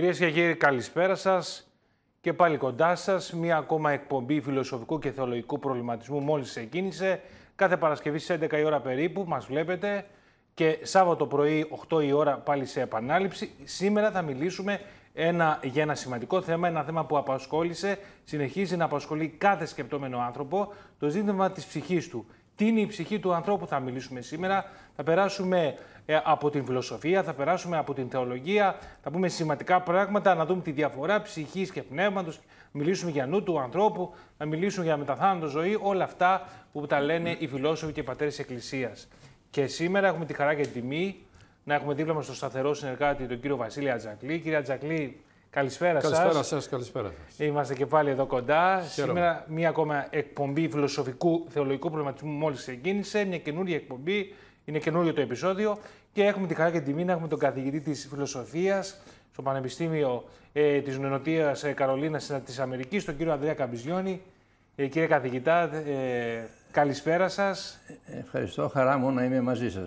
Κυρίες και κύριοι, καλησπέρα σας και πάλι κοντά σας. Μία ακόμα εκπομπή φιλοσοφικού και θεολογικού προβληματισμού μόλις ξεκίνησε. Κάθε Παρασκευή στις 11 η ώρα περίπου μας βλέπετε και Σάββατο πρωί 8 η ώρα πάλι σε επανάληψη. Σήμερα θα μιλήσουμε ένα, για ένα σημαντικό θέμα, ένα θέμα που απασχόλησε, συνεχίζει να απασχολεί κάθε σκεπτόμενο άνθρωπο, το ζήτημα της ψυχής του. Τι είναι η ψυχή του ανθρώπου θα μιλήσουμε σήμερα. Θα περάσουμε ε, από την φιλοσοφία, θα περάσουμε από την θεολογία, θα πούμε σημαντικά πράγματα, να δούμε τη διαφορά ψυχής και πνεύματος, μιλήσουμε για νου του ανθρώπου, να μιλήσουμε για μεταθάνατο ζωή, όλα αυτά που τα λένε οι φιλόσοφοι και οι πατέρες Εκκλησίας. Και σήμερα έχουμε τη χαρά και την τιμή να έχουμε δίπλα μας τον σταθερό συνεργάτη, τον κύριο Βασίλη Ατζακλή. Κύριε Ατζακλή, καλησπέρα σας. Καλησπέρα σας, καλησπέρα σας. Είμαστε και πάλι εδώ κοντά. Χαίρομαι. Σήμερα μία ακόμα εκπομπή φιλοσοφικού θεολογικού προβληματισμού μόλις ξεκίνησε, μια καινούργια εκπομπή είναι καινούριο το επεισόδιο και έχουμε τη χαρά και την τιμή να έχουμε τον καθηγητή της φιλοσοφίας στο Πανεπιστήμιο ε, της Νοτία ε, Καρολίνας ε, της Αμερικής, τον κύριο Ανδρέα Καμπιζιώνη. Ε, κύριε καθηγητά, ε, καλησπέρα σας. Ευχαριστώ, χαρά μου να είμαι μαζί σας.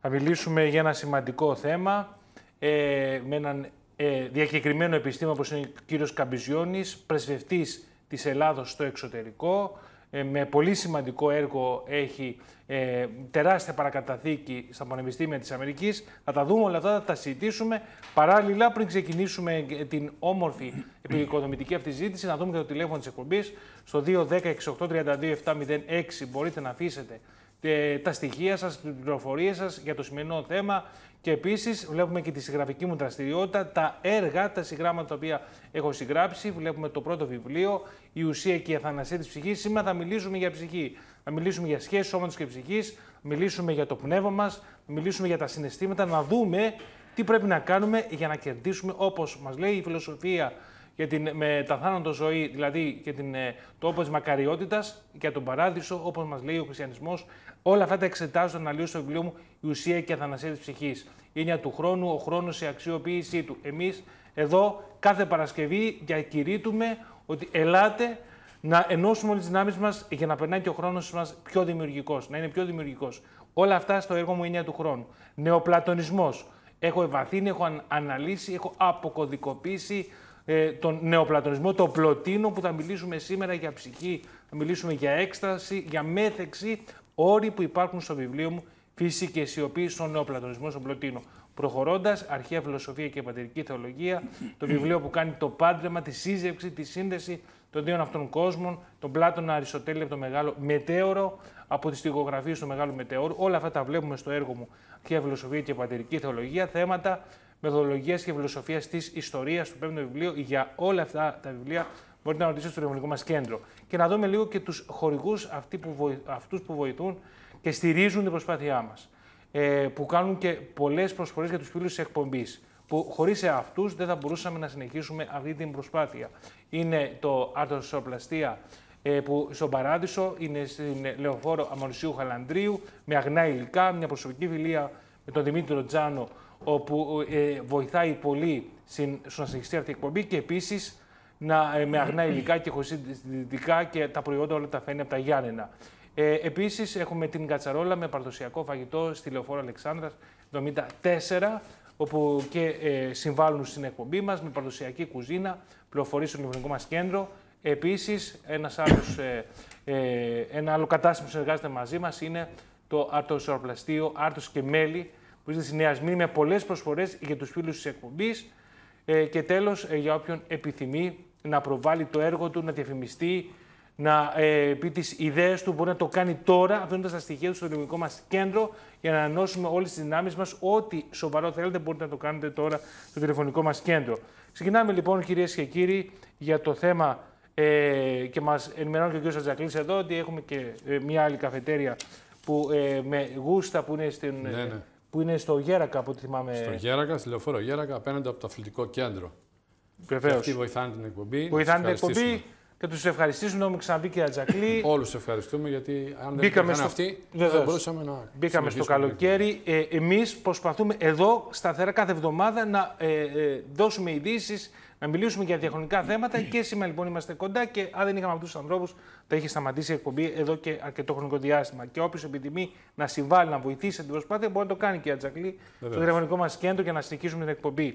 Θα μιλήσουμε για ένα σημαντικό θέμα ε, με έναν ε, διακεκριμένο επιστήμα όπως είναι ο κύριος Καμπιζιώνης, πρεσβευτής της Ελλάδος στο εξωτερικό. Ε, με πολύ σημαντικό έργο έχει ε, τεράστια παρακαταθήκη στα Πανεπιστήμια της Αμερικής. Θα τα δούμε όλα αυτά, θα τα συζητήσουμε. Παράλληλα, πριν ξεκινήσουμε την όμορφη επικοδομητική αυτή συζήτηση, να δούμε και το τηλέφωνο της εκπομπής. Στο 210 32706 μπορειτε να αφήσετε ε, τα στοιχεία σας, τις πληροφορίες σας για το σημερινό θέμα, και επίσης βλέπουμε και τη συγγραφική μου δραστηριότητα, τα έργα, τα συγγράμματα τα οποία έχω συγγράψει. Βλέπουμε το πρώτο βιβλίο, Η Ουσία και η Αθανασία της Ψυχής. Σήμερα θα μιλήσουμε για ψυχή. Θα μιλήσουμε για σχέσεις σώματος και ψυχής, μιλήσουμε για το πνεύμα μας, μιλήσουμε για τα συναισθήματα, να δούμε τι πρέπει να κάνουμε για να κερδίσουμε, όπως μας λέει η φιλοσοφία για την μεταθάνατο ζωή, δηλαδή και την, ε, το όπω μακαριότητας, για τον παράδεισο, όπως μας λέει ο χριστιανισμός, Όλα αυτά τα εξετάζω, αναλύω στο βιβλίο μου η ουσία και η αθανασία της ψυχής. Η του χρόνου, ο χρόνος, η αξιοποίησή του. Εμείς εδώ κάθε Παρασκευή διακηρύττουμε ότι ελάτε να ενώσουμε όλες τις δυνάμεις μας για να περνάει και ο χρόνος μας πιο δημιουργικός, να είναι πιο δημιουργικός. Όλα αυτά στο έργο μου είναι του χρόνου. Νεοπλατωνισμός. Έχω ευαθύνει, έχω αναλύσει, έχω αποκωδικοποιήσει ε, τον νεοπλατωνισμό, το πλωτίνο που θα μιλήσουμε σήμερα για ψυχή, θα μιλήσουμε για έκσταση, για μέθεξη, όροι που υπάρχουν στο βιβλίο μου «Φύση και οποίοι στον νεοπλατωνισμό στον Πλωτίνο. Προχωρώντας, αρχαία φιλοσοφία και πατερική θεολογία, το βιβλίο που κάνει το πάντρεμα, τη σύζευξη, τη σύνδεση των δύο αυτών κόσμων, τον Πλάτωνα Αριστοτέλη από το Μεγάλο Μετέωρο, από τις τυχογραφίες του Μεγάλου Μετέωρου. Όλα αυτά τα βλέπουμε στο έργο μου. Αρχαία φιλοσοφία και πατερική θεολογία, θέματα μεθοδολογίας και φιλοσοφίας της ιστορίας του πέμπτου βιβλίου. Για όλα αυτά τα βιβλία μπορείτε να ρωτήσετε στο ερευνητικό μας κέντρο. Και να δούμε λίγο και τους χορηγούς, αυτούς που βοηθούν και στηρίζουν την προσπάθειά μας. Ε, που κάνουν και πολλές προσφορές για τους φίλους της εκπομπής. Που χωρίς αυτούς δεν θα μπορούσαμε να συνεχίσουμε αυτή την προσπάθεια. Είναι το Άρτο Σοπλαστία ε, που στον Παράδεισο είναι στην λεωφόρο Αμανουσίου Χαλανδρίου, με αγνά υλικά, μια προσωπική φιλία με τον Δημήτρη Τζάνο, όπου ε, βοηθάει πολύ στην, στο να συνεχιστεί αυτή η εκπομπή και επίσης να, ε, με αγνά υλικά και χωσιτικά και τα προϊόντα όλα τα φαίνει από τα Γιάννενα. Ε, Επίσης, έχουμε την κατσαρόλα με παραδοσιακό φαγητό στη λεωφόρα Αλεξάνδρα 74, όπου και ε, συμβάλλουν στην εκπομπή μας με παραδοσιακή κουζίνα, πληροφορεί στο ηλεκτρονικό μας κέντρο. Επίσης, ε, ε, ένα άλλο κατάστημα που συνεργάζεται μαζί μας είναι το αρτοσοροπλαστείο Άρτος και Μέλι, που είναι στη με πολλές προσφορές για τους φίλους της εκπομπής. Ε, και τέλος, ε, για όποιον επιθυμεί να προβάλλει το έργο του, να διαφημιστεί, να ε, πει τις ιδέες του. Μπορεί να το κάνει τώρα, αφήνοντας τα στοιχεία του στο ελληνικό μας κέντρο, για να ενώσουμε όλες τις δυνάμεις μας. Ό,τι σοβαρό θέλετε, μπορείτε να το κάνετε τώρα στο τηλεφωνικό μας κέντρο. Ξεκινάμε λοιπόν, κυρίες και κύριοι, για το θέμα ε, και μας ενημερώνει και ο κ. Ατζακλής εδώ ότι έχουμε και ε, μια άλλη καφετέρια που, ε, με γούστα που είναι στην. Ναι, ναι. Που είναι στο Γέρακα, από ό,τι θυμάμαι. Στο Γέρακα, στη λεωφόρο Γέρακα, απέναντι από το αθλητικό κέντρο. Βεβαίως. Αυτοί βοηθάνε την εκπομπή. Βοηθάνε την εκπομπή και τους ευχαριστήσουμε. Νόμου ξαναμπεί και η Ατζακλή. Όλους ευχαριστούμε γιατί αν δεν Μπήκαμε στο... αυτοί, Βεβαίως. θα μπορούσαμε να. Μπήκαμε στο καλοκαίρι. Ε, Εμείς προσπαθούμε εδώ σταθερά κάθε εβδομάδα να ε, ε, δώσουμε ειδήσεις, να μιλήσουμε για διαχρονικά θέματα. και σήμερα λοιπόν είμαστε κοντά και αν δεν είχαμε αυτούς τους ανθρώπους, θα είχε σταματήσει η εκπομπή εδώ και αρκετό χρονικό διάστημα. Και όποιος επιτιμεί να συμβάλλει, να βοηθήσει την προσπάθεια, μπορεί να το κάνει και η Ατζακλή στο τηλεφωνικό μας κέντρο για να συνεχίσουμε την εκπομπή.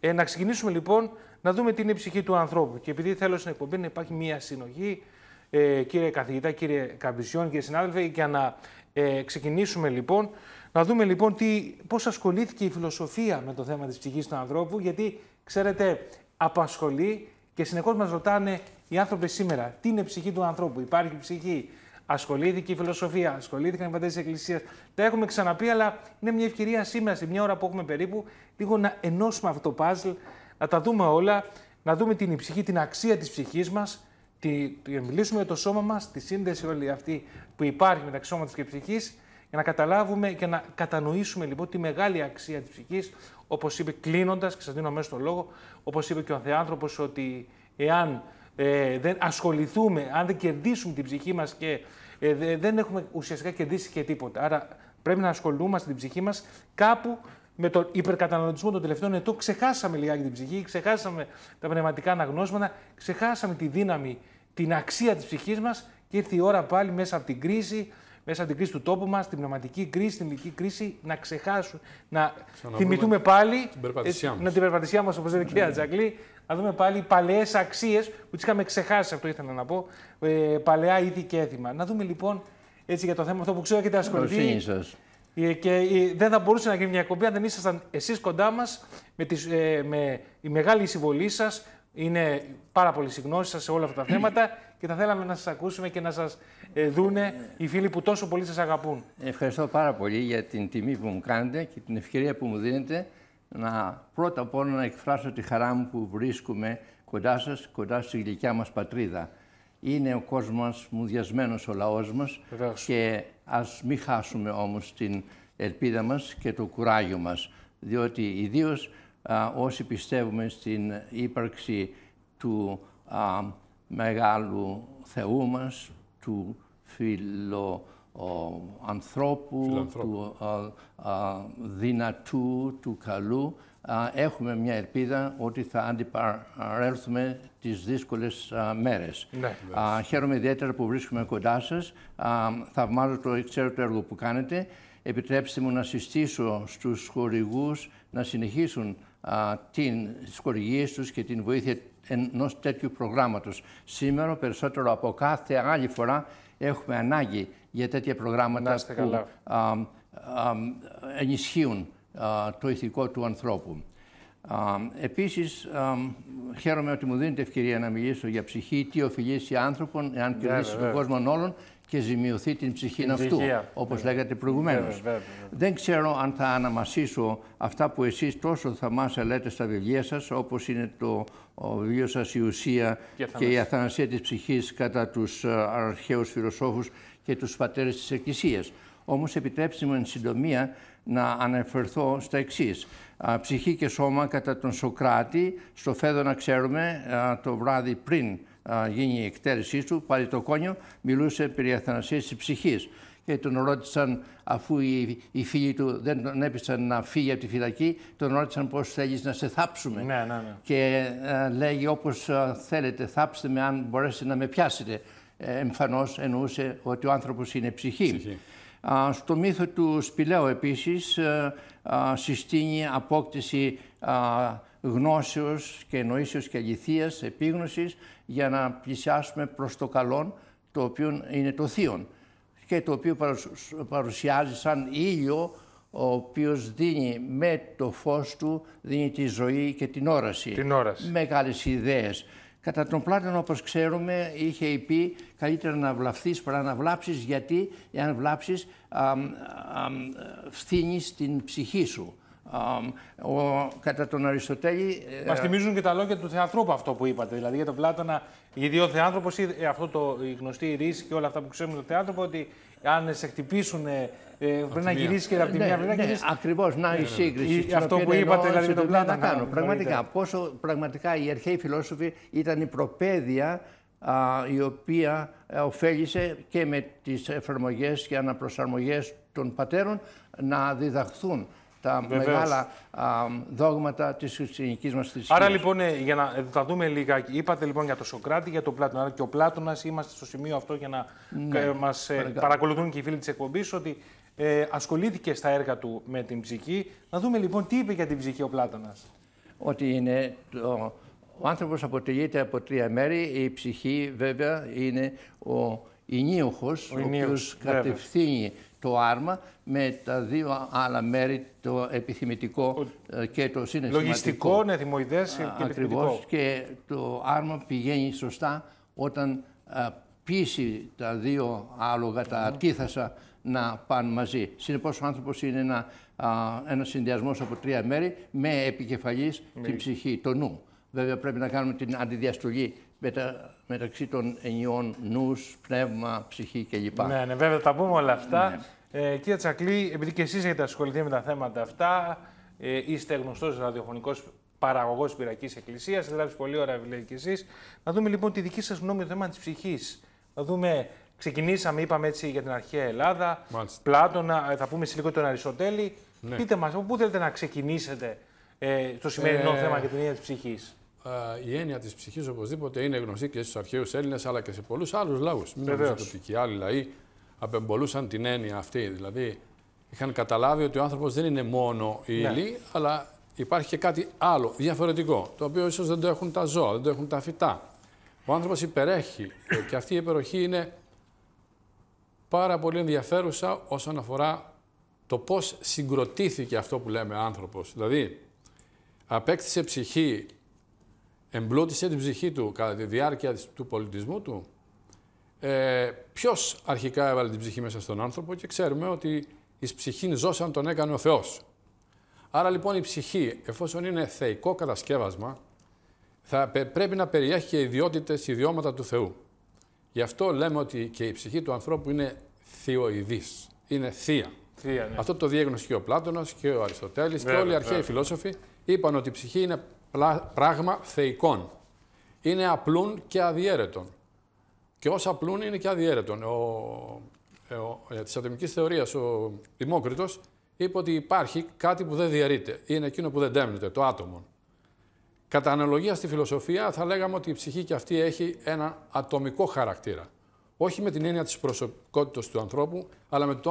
Ε, να ξεκινήσουμε λοιπόν να δούμε την ψυχή του ανθρώπου. Και επειδή θέλω στην εκπομπή να υπάρχει μια συνοχή, ε, κύριε καθηγητά, κύριε Καμπισιόν, κύριε συνάδελφε, για να ε, ξεκινήσουμε λοιπόν, να δούμε λοιπόν τι, πώς ασχολήθηκε η φιλοσοφία με το θέμα της ψυχής του ανθρώπου, γιατί ξέρετε απασχολεί και συνεχώς μας ρωτάνε οι άνθρωποι σήμερα τι είναι ψυχή του ανθρώπου, υπάρχει ψυχή, ασχολήθηκε η φιλοσοφία, ασχολήθηκαν οι πατέρες της Εκκλησίας. Τα έχουμε ξαναπεί, αλλά είναι μια ευκαιρία σήμερα, σε μια ώρα που έχουμε περίπου, λίγο να ενώσουμε αυτό το puzzle να τα δούμε όλα, να δούμε την ψυχή, την αξία της ψυχής μας, τη, να μιλήσουμε το σώμα μας, τη σύνδεση όλη αυτή που υπάρχει μεταξύ σώματος και ψυχής, για να καταλάβουμε και να κατανοήσουμε λοιπόν τη μεγάλη αξία της ψυχής, όπως είπε κλείνοντας, και σας δίνω αμέσως το λόγο, όπως είπε και ο Θεάνθρωπος ότι εάν ε, δεν ασχοληθούμε, αν δεν κερδίσουμε την ψυχή μας και ε, δεν έχουμε ουσιαστικά κερδίσει και τίποτα. Άρα πρέπει να ασχολούμαστε την ψυχή μας κάπου με τον υπερκαταναλωτισμό των τελευταίων ετών ξεχάσαμε λιγάκι την ψυχή, ξεχάσαμε τα πνευματικά αναγνώσματα, ξεχάσαμε τη δύναμη, την αξία της ψυχής μας και ήρθε η ώρα πάλι μέσα από την κρίση, μέσα από την κρίση του τόπου μας, την πνευματική κρίση, την ηλική κρίση, να ξεχάσουμε, να θυμηθούμε πάλι την περπατησιά μας. να την λέει η κυρία ναι. να δούμε πάλι παλαιές αξίες που τις είχαμε ξεχάσει, αυτό ήθελα να πω, ε, παλαιά ήδη και έθιμα. Να δούμε λοιπόν έτσι για το θέμα αυτό που ξέρω και τα ασχοληθεί. Ε, και ε, δεν θα μπορούσε να γίνει μια εκπομπή αν δεν ήσασταν εσείς κοντά μας με, τις, ε, με η μεγάλη συμβολή σας. Είναι πάρα πολύ συγγνώμη σας σε όλα αυτά τα θέματα και θα θέλαμε να σας ακούσουμε και να σας δούνε οι φίλοι που τόσο πολύ σας αγαπούν. Ευχαριστώ πάρα πολύ για την τιμή που μου κάνετε και την ευκαιρία που μου δίνετε να πρώτα απ' όλα να εκφράσω τη χαρά μου που βρίσκουμε κοντά σας, κοντά στη γλυκιά μας πατρίδα είναι ο κόσμος μουδιασμένος ο λαός μας και ας μη χάσουμε όμως την ελπίδα μας και το κουράγιο μας. Διότι ιδίως όσοι πιστεύουμε στην ύπαρξη του μεγάλου Θεού μας, του φιλο, ο, ανθρώπου, του δυνατού, του καλού, έχουμε μια ελπίδα ότι θα αντιπαρέλθουμε τις δύσκολες α, μέρες. Ναι, χαίρομαι ιδιαίτερα που βρίσκομαι κοντά σας. Α, θαυμάζω το ξέρω έργο που κάνετε. Επιτρέψτε μου να συστήσω στους χορηγούς να συνεχίσουν την, χορηγίε και την βοήθεια ενός τέτοιου προγράμματος. Σήμερα περισσότερο από κάθε άλλη φορά έχουμε ανάγκη για τέτοια προγράμματα που ενισχύουν το ηθικό του ανθρώπου. Επίσης, χαίρομαι ότι μου δίνετε ευκαιρία να μιλήσω για ψυχή, τι οφειλεί άνθρωπον, εάν ναι, κερδίσει τον κόσμο όλων και ζημιωθεί την ψυχή την αυτού, όπως βέβαια. λέγατε προηγουμένως. Ναι, Δεν ξέρω αν θα αναμασίσω αυτά που εσείς τόσο θα μας λέτε στα βιβλία σας, όπως είναι το βιβλίο σας «Η ουσία και, και η αθανασία της ψυχής» κατά τους αρχαίους φιλοσόφους και τους πατέρες της Εκκλησίας όμως επιτρέψτε μου εν συντομία να αναφερθώ στα εξής. Ψυχή και σώμα κατά τον Σοκράτη, στο να ξέρουμε το βράδυ πριν γίνει η εκτέλεσή του, πάλι το κόνιο, μιλούσε περί Αθανασίας της ψυχής και τον ρώτησαν, αφού οι, οι φίλοι του δεν τον έπεισαν να φύγει από τη φυλακή, τον ρώτησαν πώς θέλεις να σε θάψουμε. Ναι, ναι, ναι. Και λέει λέγει όπως θέλετε, θάψτε με αν μπορέσετε να με πιάσετε. Ε, εμφανώς εννοούσε ότι ο άνθρωπος είναι ψυχή. Στο μύθο του Σπηλαίου επίσης ε, συστήνει απόκτηση γνώσεως και νοήσεως και αληθείας, επίγνωσης για να πλησιάσουμε προς το καλόν το οποίο είναι το θείο και το οποίο παρουσιάζει σαν ήλιο ο οποίος δίνει με το φως του, δίνει τη ζωή και την όραση. Την όραση. Μεγάλες ιδέες. Κατά τον Πλάτων, όπως ξέρουμε, είχε πει καλύτερα να βλαφθείς παρά να βλάψεις, γιατί εάν βλάψεις α, την ψυχή σου. Ο, κατά τον Αριστοτέλη. Ε, Μας θυμίζουν και τα λόγια του Θεανθρώπου αυτό που είπατε. Δηλαδή για τον Πλάτωνα, γιατί ο Θεάνθρωπος, αυτό το η γνωστή ρίση και όλα αυτά που ξέρουμε το Θεάνθρωπο, ότι αν σε χτυπήσουν ε, ε, να γυρίσει και από τη ναι, μία πλευρά. Ναι, ναι, Ακριβώς, να η ε, σύγκριση. Αυτό που είπατε, δηλαδή, τον πλάνο Να κάνω. Πραγματικά, πόσο πραγματικά οι αρχαίοι φιλόσοφοι ήταν η προπαίδεια α, η οποία ωφέλησε και με τις εφαρμογές και αναπροσαρμογές των πατέρων να διδαχθούν τα μεγάλα α, δόγματα της χριστιανικής μας θρησκείας. Άρα λοιπόν, ε, για να τα ε, δούμε λίγα, είπατε λοιπόν για τον Σοκράτη, για τον Πλάτωνα. Άρα και ο Πλάτωνας είμαστε στο σημείο αυτό για να ναι, ε, μας παρακολουθούν και οι φίλοι της εκπομπής, ότι ασχολήθηκε στα έργα του με την ψυχή. Να δούμε λοιπόν τι είπε για την ψυχή ο Πλάτωνας. Ότι είναι το, ο άνθρωπος αποτελείται από τρία μέρη. Η ψυχή βέβαια είναι ο ηνίουχος, ο, ο οποίος κατευθύνει το άρμα με τα δύο άλλα μέρη, το επιθυμητικό ε, και το συναισθηματικό. Λογιστικό, ναι, και Ακριβώς και το άρμα πηγαίνει σωστά όταν α, πείσει τα δύο άλογα, τα ναι. αντίθεσα να πάνε μαζί. Συνεπώς ο άνθρωπος είναι ένα, α, ένας συνδυασμός από τρία μέρη με επικεφαλής την ψυχή, το νου. Βέβαια πρέπει να κάνουμε την αντιδιαστολή με τα μεταξύ των ενιών νους, πνεύμα, ψυχή κλπ. Ναι, ναι, βέβαια τα πούμε όλα αυτά. Ναι. Ε, κύριε Τσακλή, επειδή και εσείς έχετε ασχοληθεί με τα θέματα αυτά, ε, είστε γνωστός ραδιοφωνικός παραγωγός Πυρακής Εκκλησίας, δηλαδή γράψει πολύ ωραία, βιβλία και εσείς. Να δούμε λοιπόν τη δική σας γνώμη το θέμα της ψυχής. Να δούμε, ξεκινήσαμε, είπαμε έτσι για την αρχαία Ελλάδα, Μάλιστα. Πλάτωνα, ε, θα πούμε σε λίγο τον Αριστοτέλη. Ναι. Πείτε μας, πού θέλετε να ξεκινήσετε ε, το σημερινό ε, θέμα για την ίδια της ψυχής. Ε, η έννοια της ψυχής οπωσδήποτε είναι γνωστή και στους αρχαίους Έλληνες αλλά και σε πολλούς άλλους λαούς. Μην νομίζετε ότι και άλλοι λαοί απεμπολούσαν την έννοια αυτή. Δηλαδή είχαν καταλάβει ότι ο άνθρωπος δεν είναι μόνο η ναι. ύλη, αλλά υπάρχει και κάτι άλλο διαφορετικό, το οποίο ίσως δεν το έχουν τα ζώα, δεν το έχουν τα φυτά. Ο άνθρωπος υπερέχει και αυτή η υπεροχή είναι πάρα πολύ ενδιαφέρουσα όσον αφορά το πώς συγκροτήθηκε αυτό που λέμε άνθρωπος. Δηλαδή, απέκτησε ψυχή εμπλούτησε την ψυχή του κατά τη διάρκεια του πολιτισμού του. Ε, Ποιος αρχικά έβαλε την ψυχή μέσα στον άνθρωπο και ξέρουμε ότι η ψυχή ζώσαν τον έκανε ο Θεός. Άρα λοιπόν η ψυχή, εφόσον είναι θεϊκό κατασκεύασμα, θα πρέπει να περιέχει και ιδιότητες, ιδιώματα του Θεού. Γι' αυτό λέμε ότι και η ψυχή του ανθρώπου είναι θεοειδής, είναι θεία. θεία ναι. Αυτό το διέγνωσε και ο Πλάτωνας και ο Αριστοτέλης και όλοι οι αρχαίοι φιλόσοφοι είπαν ότι η ψυχή είναι πράγμα θεϊκών. Είναι απλούν και αδιέρετον. Και όσα απλούν είναι και αδιέρετον. Ο, ε, ο, ε, της ατομικής θεωρίας ο Δημόκριτος είπε ότι υπάρχει κάτι που δεν διαιρείται. Είναι εκείνο που δεν τέμνεται, το άτομο. Κατά αναλογία στη φιλοσοφία θα λέγαμε ότι η ψυχή και αυτή έχει ένα ατομικό χαρακτήρα. Όχι με την έννοια της προσωπικότητας του ανθρώπου, αλλά με το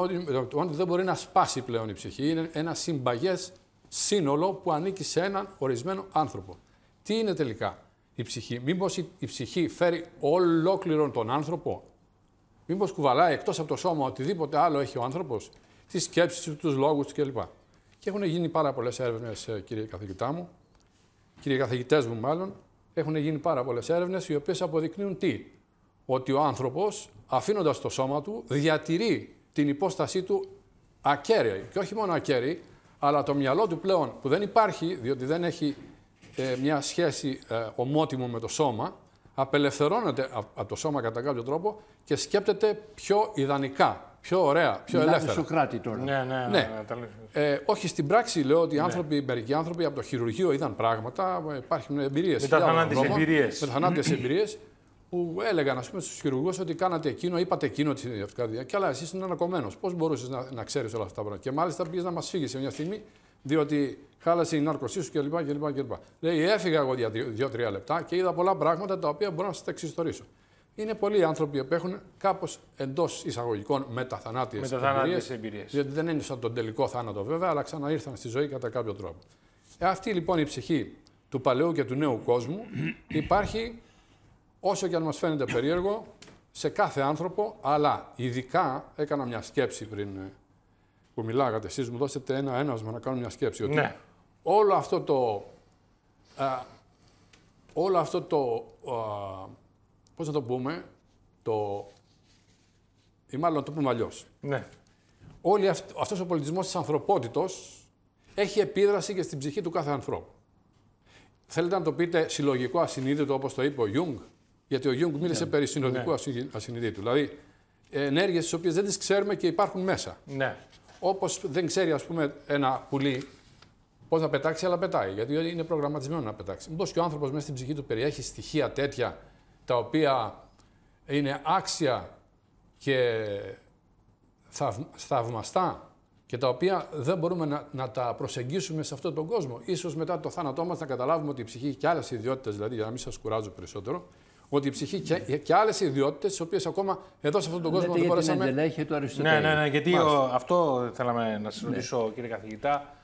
ότι δεν μπορεί να σπάσει πλέον η ψυχή. Είναι ένα συμπαγές σύνολο που ανήκει σε έναν ορισμένο άνθρωπο. Τι είναι τελικά η ψυχή, μήπως η ψυχή φέρει ολόκληρον τον άνθρωπο, μήπως κουβαλάει εκτός από το σώμα οτιδήποτε άλλο έχει ο άνθρωπος, τις σκέψεις του, τους λόγους του κλπ. Και έχουν γίνει πάρα πολλές έρευνες ε, κύριε καθηγητά μου, κύριε καθηγητές μου μάλλον, έχουν γίνει πάρα πολλές έρευνες οι οποίες αποδεικνύουν τι, ότι ο άνθρωπος, αφήνοντας το σώμα του διατηρεί την υπόστασή του ακέραιη και όχι μόνο ακέραιη, αλλά το μυαλό του πλέον που δεν υπάρχει, διότι δεν έχει ε, μια σχέση ε, ομότιμο με το σώμα, απελευθερώνεται από το σώμα κατά κάποιο τρόπο και σκέπτεται πιο ιδανικά, πιο ωραία, πιο Μιλάτε ελεύθερα. Σοκράτη τώρα. Ναι, ναι, ναι. ναι, ναι ε, όχι στην πράξη, λέω ότι οι ναι. άνθρωποι, μερικοί άνθρωποι από το χειρουργείο είδαν πράγματα, υπάρχουν εμπειρίε. Με τα θανάτιε εμπειρίες που έλεγαν στους χειρουργούς ότι κάνατε εκείνο, είπατε εκείνο τη καρδιά. Και αλλά εσύ είναι ανακομμένος. Πώς μπορούσες να, να ξέρεις όλα αυτά τα πράγματα. Και μάλιστα πήγες να μας φύγεις σε μια στιγμή, διότι χάλασε η νάρκωσή σου κλπ. κλπ, κλπ. Λέει, έφυγα εγώ για δύο-τρία λεπτά και είδα πολλά πράγματα τα οποία μπορώ να σας τα εξιστορήσω. Είναι πολλοί άνθρωποι που έχουν κάπως εντός εισαγωγικών μεταθανάτιες εμπειρίε. Γιατί δεν είναι σαν τον τελικό θάνατο βέβαια, αλλά ξαναήρθαν στη ζωή κατά κάποιο τρόπο. Ε, αυτή λοιπόν η ψυχή του παλαιού και του νέου κόσμου υπάρχει Όσο και αν μας φαίνεται περίεργο, σε κάθε άνθρωπο, αλλά ειδικά έκανα μια σκέψη πριν ε, που μιλάγατε εσείς, μου δώσετε ένα ένασμα να κάνω μια σκέψη. Ότι ναι. όλο αυτό το... Α, ε, όλο αυτό το... Ε, πώς να το πούμε, το... ή μάλλον να το πούμε αλλιώς, Ναι. Όλη αυτός ο πολιτισμός της ανθρωπότητος έχει επίδραση και στην ψυχή του κάθε ανθρώπου. Θέλετε να το πείτε συλλογικό ασυνείδητο όπως το είπε ο Ιούγκ. Γιατί ο Γιούγκ μίλησε ναι. περί συνολικού ναι. ασυνειδήτου. Δηλαδή ενέργειες τις οποίες δεν τις ξέρουμε και υπάρχουν μέσα. Ναι. Όπως δεν ξέρει, ας πούμε, ένα πουλί πώς θα πετάξει, αλλά πετάει. Γιατί είναι προγραμματισμένο να πετάξει. Μήπως και ο άνθρωπος μέσα στην ψυχή του περιέχει στοιχεία τέτοια τα οποία είναι άξια και θαυμαστά και τα οποία δεν μπορούμε να, να τα προσεγγίσουμε σε αυτόν τον κόσμο. Ίσως μετά το θάνατό μας να καταλάβουμε ότι η ψυχή έχει και άλλες ιδιότητες, δηλαδή για να μην σας κουράζω περισσότερο, ότι η ψυχή και, και άλλες ιδιότητες, τις οποίες ακόμα εδώ σε αυτόν τον κόσμο δεν μπορέσαμε. Δεν έχει του Αριστοτέλη. Ναι, ναι, ναι, γιατί αυτό θέλαμε να σα ρωτήσω, ναι. κύριε καθηγητά.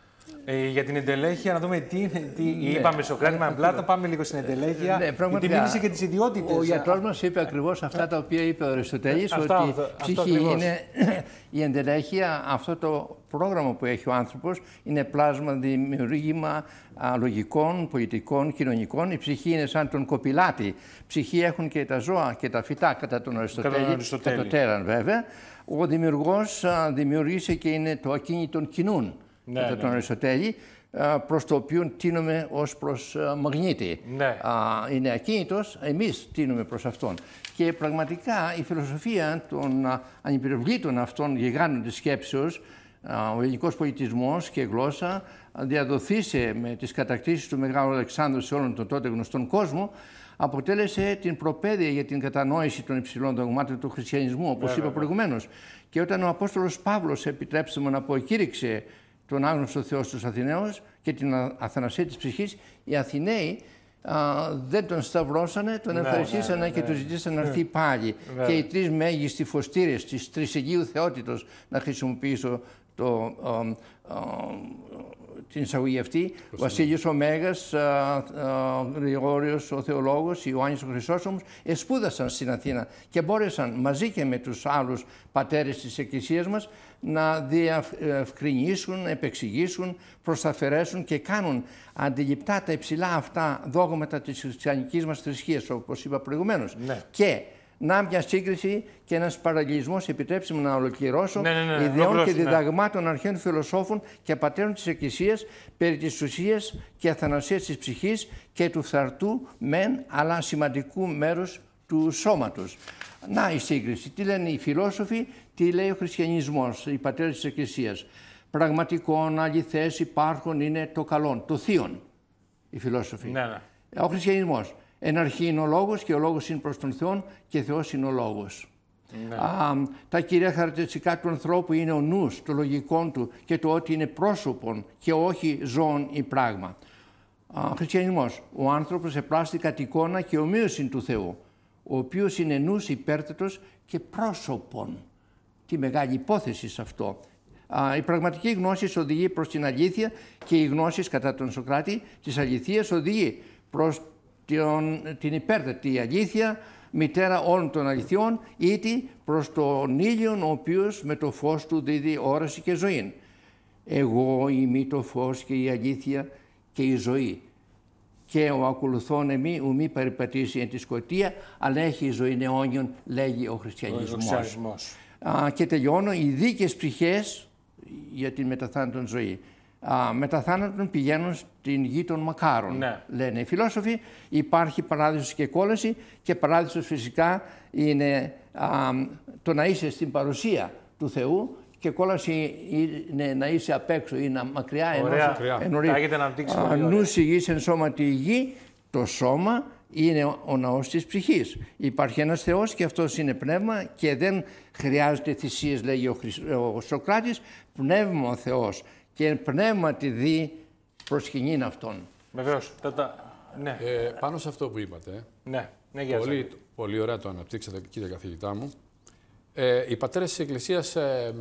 Ε, για την εντελέχεια, να δούμε τι, τι ναι. είπαμε στο Απλά ναι, το ναι. Πάμε λίγο στην εντελέχεια. Ναι, πραγματικά. τη μίλησε και τις ιδιότητες. Ο γιατρός μας είπε ακριβώς αυτά τα οποία είπε ο Αριστοτέλης, ε, ότι αυτό, ψυχή αυτό είναι η εντελέχεια, αυτό το πρόγραμμα που έχει ο άνθρωπος, είναι πλάσμα δημιουργήμα λογικών, πολιτικών, κοινωνικών. Η ψυχή είναι σαν τον κοπηλάτη. Ψυχή έχουν και τα ζώα και τα φυτά, κατά τον Αριστοτέλη, κατά, τον Αριστοτέλη. κατά το τέραν βέβαια. Ο δημιουργός δημιουργήσε και είναι το ακίνητο κοινούν ναι, κατά ναι, τον ναι, ναι. Αριστοτέλη, ε, προς το οποίο τίνουμε ως προς ε, μαγνήτη. Ναι. Είναι ακίνητος, εμείς τίνουμε προς αυτόν. Και πραγματικά η φιλοσοφία των ανυπηρευλήτων αυτών γιγάντων τη σκέψεως, ο ελληνικός Πολιτισμός και γλώσσα, διαδοθήσε με τις κατακτήσεις του Μεγάλου Αλεξάνδρου σε όλον τον τότε γνωστόν κόσμο, αποτέλεσε την προπαίδεια για την κατανόηση των υψηλών δογμάτων του χριστιανισμού, όπως είπα ναι. Και όταν ο απόστολος Παύλος, επιτρέψτε μου να πω, τον άγνωστο Θεός στους Αθηναίους και την αθανασία της ψυχής, οι Αθηναίοι δεν τον σταυρώσανε, τον ναι, ευχαριστήσανε ναι, ναι, και ναι, τους ζητήσανε να έρθει πάλι. Και οι τρεις μέγιστοι φωστήρες της τρισεγγύου θεότητος, να χρησιμοποιήσω το, την εισαγωγή αυτή, ο Βασίλειο ο Μέγας, Γρηγόριος ο Θεολόγος, Ιωάννης ο Χρυσόσομος, εσπούδασαν στην Αθήνα και μπόρεσαν μαζί και με τους άλλους πατέρες της εκκλησίας μας να διευκρινίσουν, επεξηγήσουν, προσταφερέσουν και κάνουν αντιληπτά τα υψηλά αυτά δόγματα της χριστιανικής μας θρησκείας, όπως είπα προηγουμένως. Ναι. Και να μια σύγκριση και ένας παραλληλισμός, επιτρέψτε μου να ολοκληρώσω, ναι, ναι, ναι, ναι ιδεών και ναι. διδαγμάτων αρχαίων φιλοσόφων και πατέρων της Εκκλησίας περί της ουσίας και αθανασίας της ψυχής και του φθαρτού μεν, αλλά σημαντικού μέρους του σώματος. Να η σύγκριση. Τι λένε οι φιλόσοφοι τι λέει ο χριστιανισμός, οι πατέρες της Εκκλησίας. Πραγματικών, αληθές, υπάρχουν, είναι το καλό, το θείον, η φιλόσοφοι. Ναι, ναι. Ο χριστιανισμός. Εν αρχή είναι ο λόγος και ο λόγος είναι προς τον Θεό και Θεός είναι ο λόγος. Ναι. τα κυρία χαρακτηριστικά του ανθρώπου είναι ο νους, το λογικό του και το ότι είναι πρόσωπον και όχι ζώων ή πράγμα. Ο χριστιανισμός. Ο άνθρωπος επράστη κατ' εικόνα και ομοίωση του Θεού, ο οποίος είναι νους υπέρτετος και πρόσωπον τη μεγάλη υπόθεση σε αυτό. Η πραγματική γνώση οδηγεί προς την αλήθεια και η γνώση κατά τον Σοκράτη της αληθείας οδηγεί προς την υπέρτατη αλήθεια, μητέρα όλων των αληθιών, ήτι προς τον ήλιον ο οποίος με το φως του δίδει όραση και ζωή. Εγώ είμαι το φως και η αλήθεια και η ζωή. Και ο ακολουθών εμεί μη περιπατήσει εν τη σκοτία, αλλά έχει ζωή νεόνιων, λέγει ο χριστιανισμός α, και τελειώνω, οι δίκες ψυχές για την μεταθάνατον ζωή. Α, μεταθάνατον πηγαίνουν στην γη των μακάρων, ναι. λένε οι φιλόσοφοι. Υπάρχει παράδεισος και κόλαση και παράδεισος φυσικά είναι α, το να είσαι στην παρουσία του Θεού και κόλαση είναι να είσαι απ' έξω ή να μακριά. Ωραία, νους η γης εν σώμα τη γη, το σώμα είναι ο ναός της ψυχής. Υπάρχει ένας Θεός και αυτός είναι πνεύμα και δεν χρειάζεται θυσίες, λέγει ο, Χρισ... Σοκράτης, πνεύμα ο Θεός και πνεύμα τη δει προσκυνήν αυτόν. Βεβαίως. Τα... Ναι. Ε, πάνω σε αυτό που είπατε, ναι. Ναι, πολύ, πολύ ωραία το αναπτύξατε κύριε καθηγητά μου, ε, οι πατέρες της Εκκλησίας ε,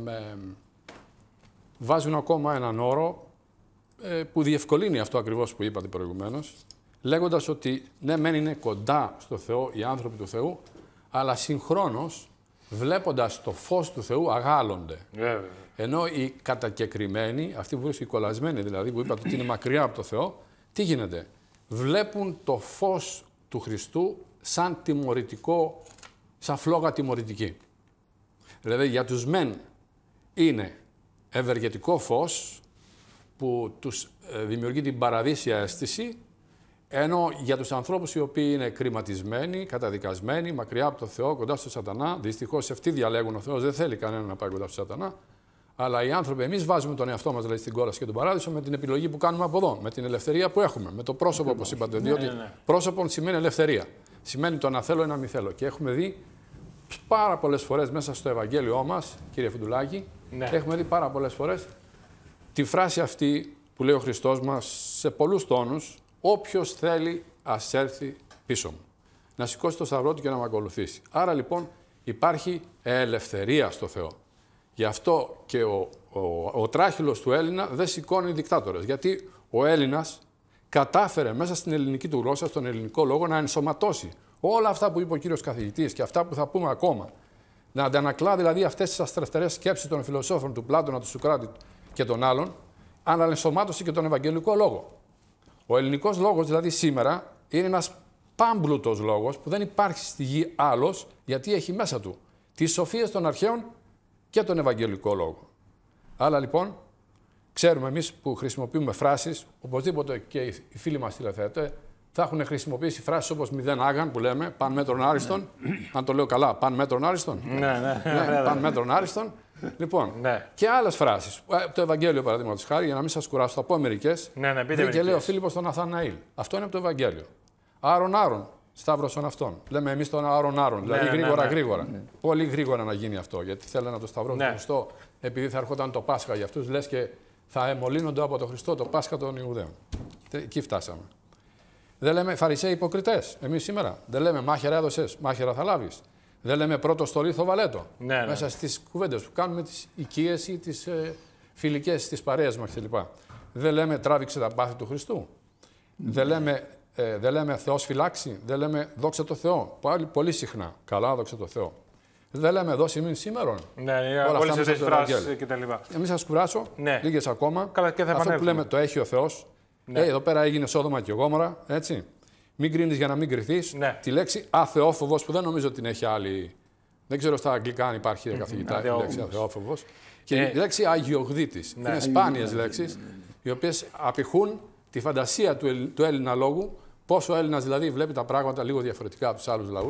βάζουν ακόμα έναν όρο ε, που διευκολύνει αυτό ακριβώς που είπατε προηγουμένως, λέγοντας ότι ναι, μεν είναι κοντά στο Θεό οι άνθρωποι του Θεού, αλλά συγχρόνως βλέποντας το φως του Θεού αγάλλονται. Ναι, Ενώ οι κατακεκριμένοι, αυτοί που βρίσκονται κολλασμένοι δηλαδή, που είπατε ότι είναι μακριά από το Θεό, τι γίνεται. Βλέπουν το φως του Χριστού σαν τιμωρητικό, σαν φλόγα τιμωρητική. Δηλαδή για τους μεν είναι ευεργετικό φως που τους ε, δημιουργεί την παραδείσια αίσθηση ενώ για τους ανθρώπους οι οποίοι είναι κρυματισμένοι, καταδικασμένοι, μακριά από τον Θεό, κοντά στον Σατανά, δυστυχώς αυτοί διαλέγουν ο Θεός, δεν θέλει κανένα να πάει κοντά στον Σατανά. Αλλά οι άνθρωποι, εμείς βάζουμε τον εαυτό μας δηλαδή, στην κόλαση και τον παράδεισο με την επιλογή που κάνουμε από εδώ, με την ελευθερία που έχουμε, με το πρόσωπο, όπως είπατε. Ναι, διότι ναι, ναι. πρόσωπο σημαίνει ελευθερία. Σημαίνει το να θέλω ή να μη θέλω. Και έχουμε δει πάρα πολλές φορές μέσα στο Ευαγγέλιο μας, κύριε Φουντουλάκη, ναι. έχουμε δει πάρα πολλές φορές τη φράση αυτή που λέει ο Χριστός μας σε πολλούς τόνους, Όποιος θέλει ας έρθει πίσω μου. Να σηκώσει το σταυρό του και να με ακολουθήσει. Άρα λοιπόν υπάρχει ελευθερία στο Θεό. Γι' αυτό και ο, ο, ο τράχυλος του Έλληνα δεν σηκώνει δικτάτορες. Γιατί ο Έλληνας κατάφερε μέσα στην ελληνική του γλώσσα, στον ελληνικό λόγο, να ενσωματώσει όλα αυτά που είπε ο κύριος καθηγητής και αυτά που θα πούμε ακόμα. Να αντανακλά δηλαδή αυτές τις αστρεφτερές σκέψεις των φιλοσόφων του Πλάτωνα, του Σουκράτη και των άλλων, αλλά ενσωμάτωσε και τον Ευαγγελικό λόγο. Ο ελληνικός λόγος δηλαδή σήμερα είναι ένας πάμπλουτος λόγος που δεν υπάρχει στη γη άλλος γιατί έχει μέσα του τις σοφίες των αρχαίων και τον Ευαγγελικό λόγο. Αλλά λοιπόν, ξέρουμε εμείς που χρησιμοποιούμε φράσεις, οπωσδήποτε και οι φίλοι μας τηλεθεατές θα έχουν χρησιμοποιήσει φράσεις όπως μηδέν άγαν που λέμε, παν μέτρων άριστον. Αν το λέω καλά, παν μέτρων άριστον. Ναι, ναι, ναι παν μέτρων άριστον λοιπόν, ναι. και άλλες φράσεις. Ε, το Ευαγγέλιο, παραδείγματος χάρη, για να μην σας κουράσω, θα πω μερικές. Ναι, ναι, πείτε Και λέει ο Φίλιππο τον Αθαναήλ. Αυτό είναι από το Ευαγγέλιο. Άρον, άρον. των αυτών. Λέμε εμείς τον άρον, άρον. Ναι, δηλαδή ναι, γρήγορα, ναι, ναι. γρήγορα. Πολύ γρήγορα να γίνει αυτό. Γιατί θέλανε να το σταυρώσει ναι. Χριστό, επειδή θα έρχονταν το Πάσχα για αυτούς, λες και θα εμολύνονται από τον Χριστό το Πάσχα των Ιουδαίων. Εκεί φτάσαμε. Δεν λέμε Φαρισαίοι υποκριτές. Εμείς σήμερα δεν λέμε μάχερα έδωσε, μάχερα θα λάβεις. Δεν λέμε πρώτο στο λίθο βαλέτο. Ναι, ναι. Μέσα στις κουβέντες που κάνουμε, τις οικίες ή τις ε, φιλικές τι παρέας μας κλπ. Δεν λέμε τράβηξε τα πάθη του Χριστού. Δεν λέμε, ε, λέμε Θεός φυλάξει. Δεν λέμε δόξα τω Θεώ. Πάλι πολύ συχνά. Καλά, δόξα τω Θεό. Δεν λέμε εδώ σημείο σήμερα. Ναι, ναι όλε αυτέ τι φράσει κτλ. Εμείς σας κουράσω ναι. λίγες ακόμα. Καλά, Αυτό που λέμε το έχει ο Θεός. Ναι. Ε, εδώ πέρα έγινε Σόδομα και Γόμορα, έτσι. Μην κρίνεις για να μην κρυθείς. Ναι. Τη λέξη αθεόφοβος που δεν νομίζω ότι την έχει άλλη. Δεν ξέρω στα αγγλικά αν υπάρχει mm-hmm. καθηγητά η λέξη αθεόφοβος. Και η ε. λέξη αγιογδίτης. Ναι. Είναι σπάνιες λέξεις οι οποίες απηχούν τη φαντασία του, του Έλληνα λόγου. Πόσο ο Έλληνας δηλαδή βλέπει τα πράγματα λίγο διαφορετικά από τους άλλους λαούς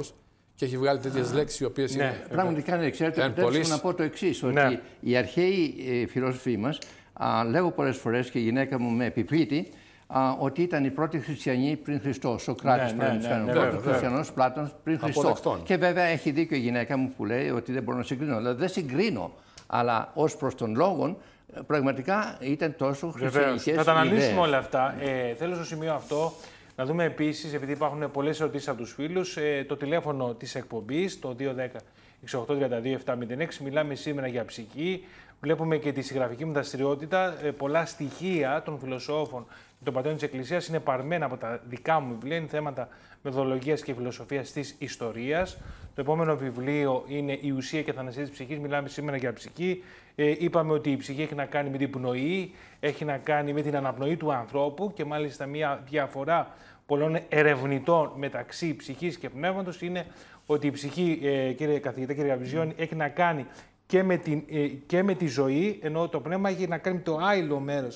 και έχει βγάλει τέτοιες λέξεις οι οποίες ναι. είναι. Ε, Πραγματικά ε, ναι, ξέρετε, Θέλω να πω το εξής, ναι. ότι ναι. οι αρχαίοι φιλόσοφοι μας, λέγω πολλές φορές και η γυναίκα μου με επιπλήττει, α, ότι ήταν οι πρώτοι χριστιανοί πριν Χριστό. Ο Κράτη πριν ναι, ναι, πρώτο χριστιανό πλάτο πριν Χριστό. Και βέβαια έχει δίκιο η γυναίκα μου που λέει ότι δεν μπορώ να συγκρίνω. Δηλαδή δεν συγκρίνω, αλλά ως προς τον λόγο πραγματικά ήταν τόσο χριστιανικέ. Θα τα αναλύσουμε όλα αυτά. Ε, θέλω στο σημείο αυτό να δούμε επίσης, επειδή υπάρχουν πολλές ερωτήσεις από τους φίλους, ε, το τηλέφωνο της εκπομπής, το 210 6832706. Μιλάμε σήμερα για ψυχή. Βλέπουμε και τη συγγραφική μου δραστηριότητα, ε, πολλά στοιχεία των φιλοσόφων των πατέρων της Εκκλησίας είναι παρμένα από τα δικά μου βιβλία. Είναι θέματα μεθοδολογίας και φιλοσοφίας της ιστορίας. Το επόμενο βιβλίο είναι Η ουσία και θανασία της ψυχής. Μιλάμε σήμερα για ψυχή. Ε, είπαμε ότι η ψυχή έχει να κάνει με την πνοή, έχει να κάνει με την αναπνοή του ανθρώπου και μάλιστα μια διαφορά πολλών ερευνητών μεταξύ ψυχής και πνεύματος, είναι ότι η ψυχή, ε, κύριε καθηγητά, κύριε έχει να κάνει και με, την, ε, και με τη ζωή, ενώ το πνεύμα έχει να κάνει το άειλο μέρος.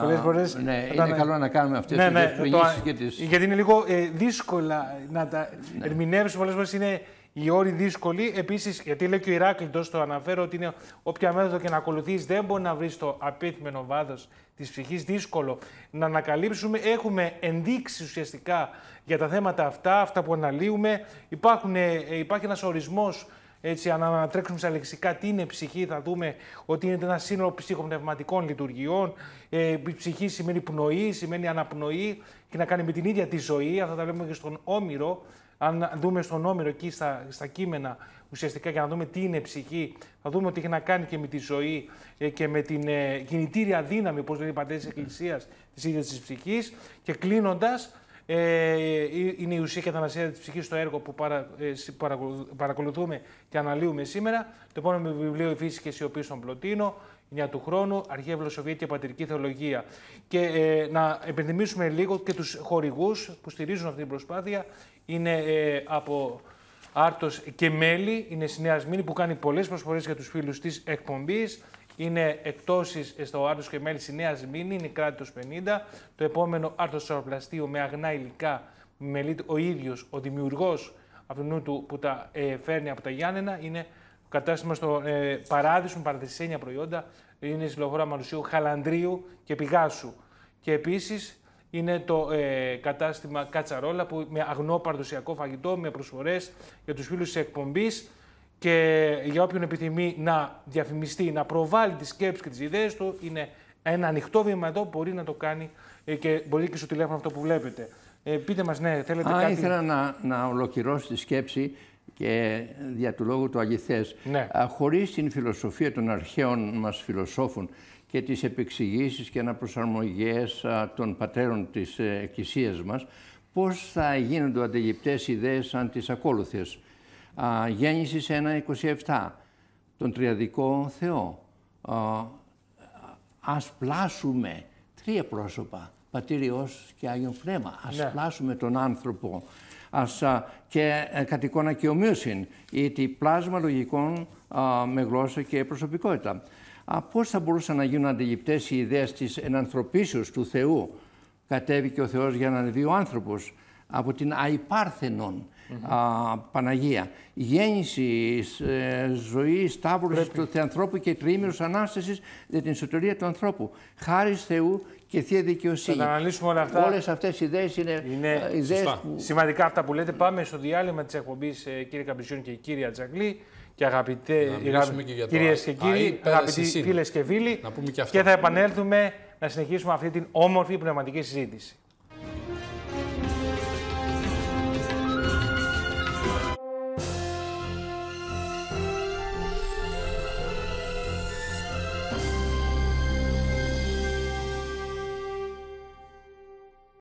Πολλές φορές. Ναι, είναι καλό να κάνουμε αυτές ναι, ναι, τις ναι, το... και τις... Γιατί είναι λίγο ε, δύσκολα να τα ναι. ερμηνεύσουμε. Πολλές φορές είναι οι όροι δύσκολοι. Επίσης, γιατί λέει και ο Ηράκλειτος, το αναφέρω ότι είναι όποια μέθοδο και να ακολουθείς, δεν μπορεί να βρεις το απίθμενο βάδο της ψυχής. Δύσκολο να ανακαλύψουμε. Έχουμε ενδείξεις ουσιαστικά για τα θέματα αυτά, αυτά που αναλύουμε. Υπάρχουν, ε, ε υπάρχει ένας ορισμός έτσι, αν ανατρέξουμε στα λεξικά τι είναι ψυχή, θα δούμε ότι είναι ένα σύνολο ψυχοπνευματικών λειτουργιών. Ε, ψυχή σημαίνει πνοή, σημαίνει αναπνοή και να κάνει με την ίδια τη ζωή. Αυτά τα βλέπουμε και στον Όμηρο. Αν δούμε στον Όμηρο εκεί στα, στα κείμενα ουσιαστικά για να δούμε τι είναι ψυχή, θα δούμε ότι έχει να κάνει και με τη ζωή ε, και με την ε, κινητήρια δύναμη, όπως λέει η πατέρα της Εκκλησίας, της ίδιας της ψυχής. Και κλείνοντας, ε, είναι η ουσία και θανασία της ψυχής στο έργο που παρα, ε, παρακολουθούμε και αναλύουμε σήμερα. Το επόμενο βιβλίο Η Φύση και η Σιωπή στον Πλωτίνο. 9 του χρόνου, Αρχαία Βλωσοβία και Πατρική Θεολογία. Και ε, να επενδυμίσουμε λίγο και τους χορηγούς που στηρίζουν αυτή την προσπάθεια. Είναι ε, από Άρτος και Μέλη, είναι συνέας που κάνει πολλές προσφορές για τους φίλους της εκπομπής είναι εκτόσεις στο Άρτος και μέλης η Νέα είναι κράτο 50. Το επόμενο Άρτος Σαροπλαστείο με αγνά υλικά ο ίδιος, ο δημιουργός αυτού του που τα ε, φέρνει από τα Γιάννενα. Είναι κατάστημα στο ε, Παράδεισο προϊόντα. Είναι στη Λογόρα Μαρουσίου, Χαλανδρίου και Πηγάσου. Και επίσης είναι το ε, κατάστημα Κατσαρόλα που με αγνό παραδοσιακό φαγητό, με προσφορές για τους φίλους της εκπομπής και για όποιον επιθυμεί να διαφημιστεί, να προβάλλει τις σκέψεις και τις ιδέες του, είναι ένα ανοιχτό βήμα εδώ, μπορεί να το κάνει ε, και μπορεί και στο τηλέφωνο αυτό που βλέπετε. Ε, πείτε μας, ναι, θέλετε Α, κάτι... Ήθελα να, να ολοκληρώσω τη σκέψη και δια του λόγου του αγιθές. Ναι. Χωρίς την φιλοσοφία των αρχαίων μας φιλοσόφων και τις επεξηγήσεις και αναπροσαρμογές των πατέρων της ε, Εκκλησίας μας, πώς θα γίνονται αντιληπτέ ιδέες σαν τις ακόλουθες α, Γέννησης 1.27, τον Τριαδικό Θεό. Α, ας πλάσουμε τρία πρόσωπα, Πατήριος και Άγιο Πνεύμα. Ας ναι. πλάσουμε τον άνθρωπο. Ας, α, και ε, κατ' εικόνα και ομοίωσιν, γιατί πλάσμα λογικών α, με γλώσσα και προσωπικότητα. Α, πώς θα μπορούσαν να γίνουν αντιληπτές οι ιδέες της ενανθρωπίσεως του Θεού. Κατέβηκε ο Θεός για να ανεβεί ο άνθρωπος από την αϊπάρθενον Mm -hmm. α, Παναγία. Γέννησης, ε, ζωής, σταύρωση του Θεανθρώπου και τριήμερος ανάστασης για την εσωτερία του ανθρώπου. Χάρη Θεού και θεία δικαιοσύνη. Θα αναλύσουμε όλα αυτά. Όλες αυτές οι ιδέες είναι, είναι ε, σημαντικά αυτά που λέτε. Πάμε στο διάλειμμα της εκπομπής, ε, κύριε Καμπισιόν και κύρια Τζαγκλή. Και αγαπητέ, και κυρίες και κύριοι, αγαπητοί φίλες και φίλοι, και, και θα επανέλθουμε να συνεχίσουμε αυτή την όμορφη πνευματική συζήτηση.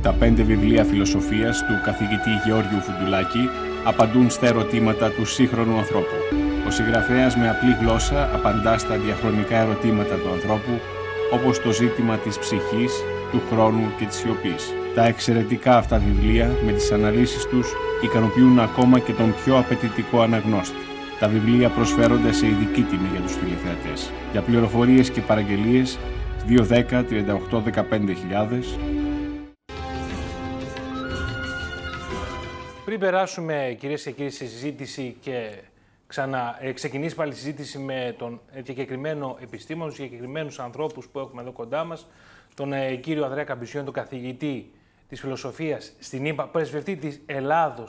Τα πέντε βιβλία φιλοσοφίας του καθηγητή Γεώργιου Φουντουλάκη απαντούν στα ερωτήματα του σύγχρονου ανθρώπου. Ο συγγραφέας με απλή γλώσσα απαντά στα διαχρονικά ερωτήματα του ανθρώπου, όπως το ζήτημα της ψυχής του χρόνου και της σιωπής. Τα εξαιρετικά αυτά βιβλία, με τις αναλύσεις τους ικανοποιούν ακόμα και τον πιο απαιτητικό αναγνώστη. Τα βιβλία προσφέρονται σε ειδική τιμή για τους φιλεθεατές. Για πληροφορίες και παραγγελίες, 210 38 15 Πριν περάσουμε, κυρίες και κύριοι, στη συζήτηση και ξανά ε, πάλι η συζήτηση με τον συγκεκριμένο επιστήμονα, τους συγκεκριμένου ανθρώπους που έχουμε εδώ κοντά μας, τον ε, κύριο Ανδρέα Καμπισιόν, τον καθηγητή της φιλοσοφίας στην ΕΠΑ, πρεσβευτή της Ελλάδος,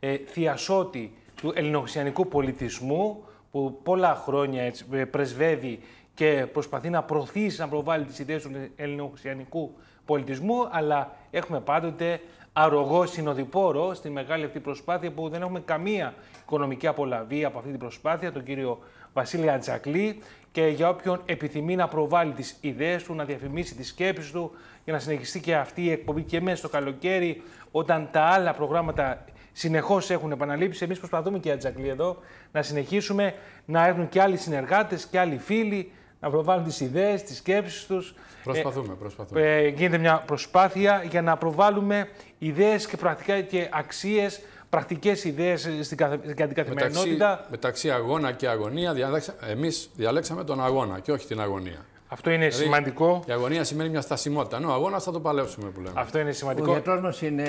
ε, θειασότη του ελληνοχριστιανικού πολιτισμού, που πολλά χρόνια έτσι, ε, πρεσβεύει και προσπαθεί να προωθήσει, να προβάλλει τις ιδέες του ελληνοχριστιανικού πολιτισμού, αλλά έχουμε πάντοτε αρρωγό συνοδοιπόρο στη μεγάλη αυτή προσπάθεια που δεν έχουμε καμία οικονομική απολαβή από αυτή την προσπάθεια, τον κύριο Βασίλη Ατζακλή και για όποιον επιθυμεί να προβάλλει τις ιδέες του, να διαφημίσει τις σκέψεις του για να συνεχιστεί και αυτή η εκπομπή και μέσα στο καλοκαίρι όταν τα άλλα προγράμματα συνεχώς έχουν επαναλήψει. Εμείς προσπαθούμε και η Ατζακλή εδώ να συνεχίσουμε να έχουν και άλλοι συνεργάτες και άλλοι φίλοι να προβάλλουν τις ιδέες, τις σκέψεις τους. Προσπαθούμε, προσπαθούμε. Ε, ε, γίνεται μια προσπάθεια για να προβάλλουμε ιδέες και πρακτικά και αξίες, πρακτικές ιδέες ε, στην καθημερινότητα. Μεταξύ, αγώνα και αγωνία, εμείς διαλέξαμε τον αγώνα και όχι την αγωνία. Αυτό είναι δηλαδή, σημαντικό. Η αγωνία σημαίνει μια στασιμότητα. Ναι, ο αγώνας θα το παλέψουμε που λέμε. Αυτό είναι σημαντικό. Ο γιατρός μας είναι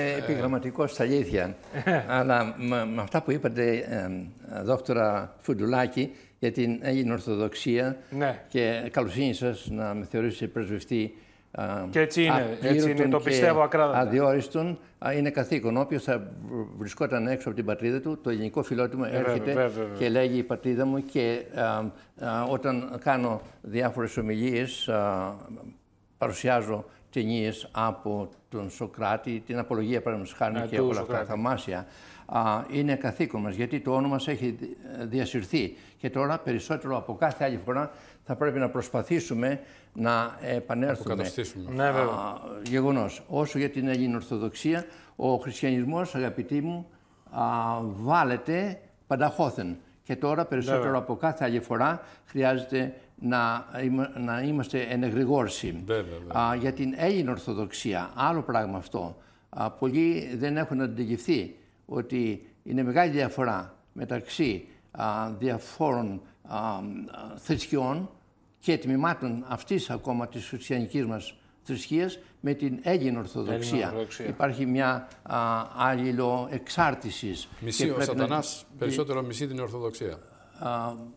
ε... στα αλήθεια. Ε. αλλά με, αυτά που είπατε, ε, δόκτωρα Φουντουλάκη, για την Ορθοδοξία ναι. και καλοσύνη σας να με θεωρήσει πρεσβευτή. Και έτσι είναι, έτσι είναι. το πιστεύω ακράδαντα. Αδιόριστον είναι καθήκον. Όποιος θα βρισκόταν έξω από την πατρίδα του, το ελληνικό φιλότιμο ε, έρχεται και λέγει η πατρίδα μου. Και α, όταν κάνω διάφορες ομιλίες, παρουσιάζω ταινίες από τον Σοκράτη, την απολογία παραδείγματος ε, και όλα αυτά τα θαυμάσια α, είναι καθήκον μας, γιατί το όνομα μας έχει ε, διασυρθεί. Και τώρα περισσότερο από κάθε άλλη φορά θα πρέπει να προσπαθήσουμε να επανέλθουμε. Αποκαταστήσουμε. Ναι, βέβαια. Όσο για την Ορθοδοξία, ο χριστιανισμός, αγαπητοί μου, α, βάλεται πανταχώθεν. Και τώρα περισσότερο από κάθε άλλη φορά χρειάζεται να, να είμαστε εν εγρηγόρση. Για την Έλληνη Ορθοδοξία, άλλο πράγμα αυτό. πολλοί δεν έχουν αντιληφθεί ότι είναι μεγάλη διαφορά μεταξύ διαφόρων θρησκειών και τμήματων αυτής ακόμα της χριστιανικής μας θρησκείας με την Έλληνο Ορθοδοξία. Υπάρχει μια αλληλοεξάρτηση. Μισή ο σατανάς, περισσότερο μισή την Ορθοδοξία.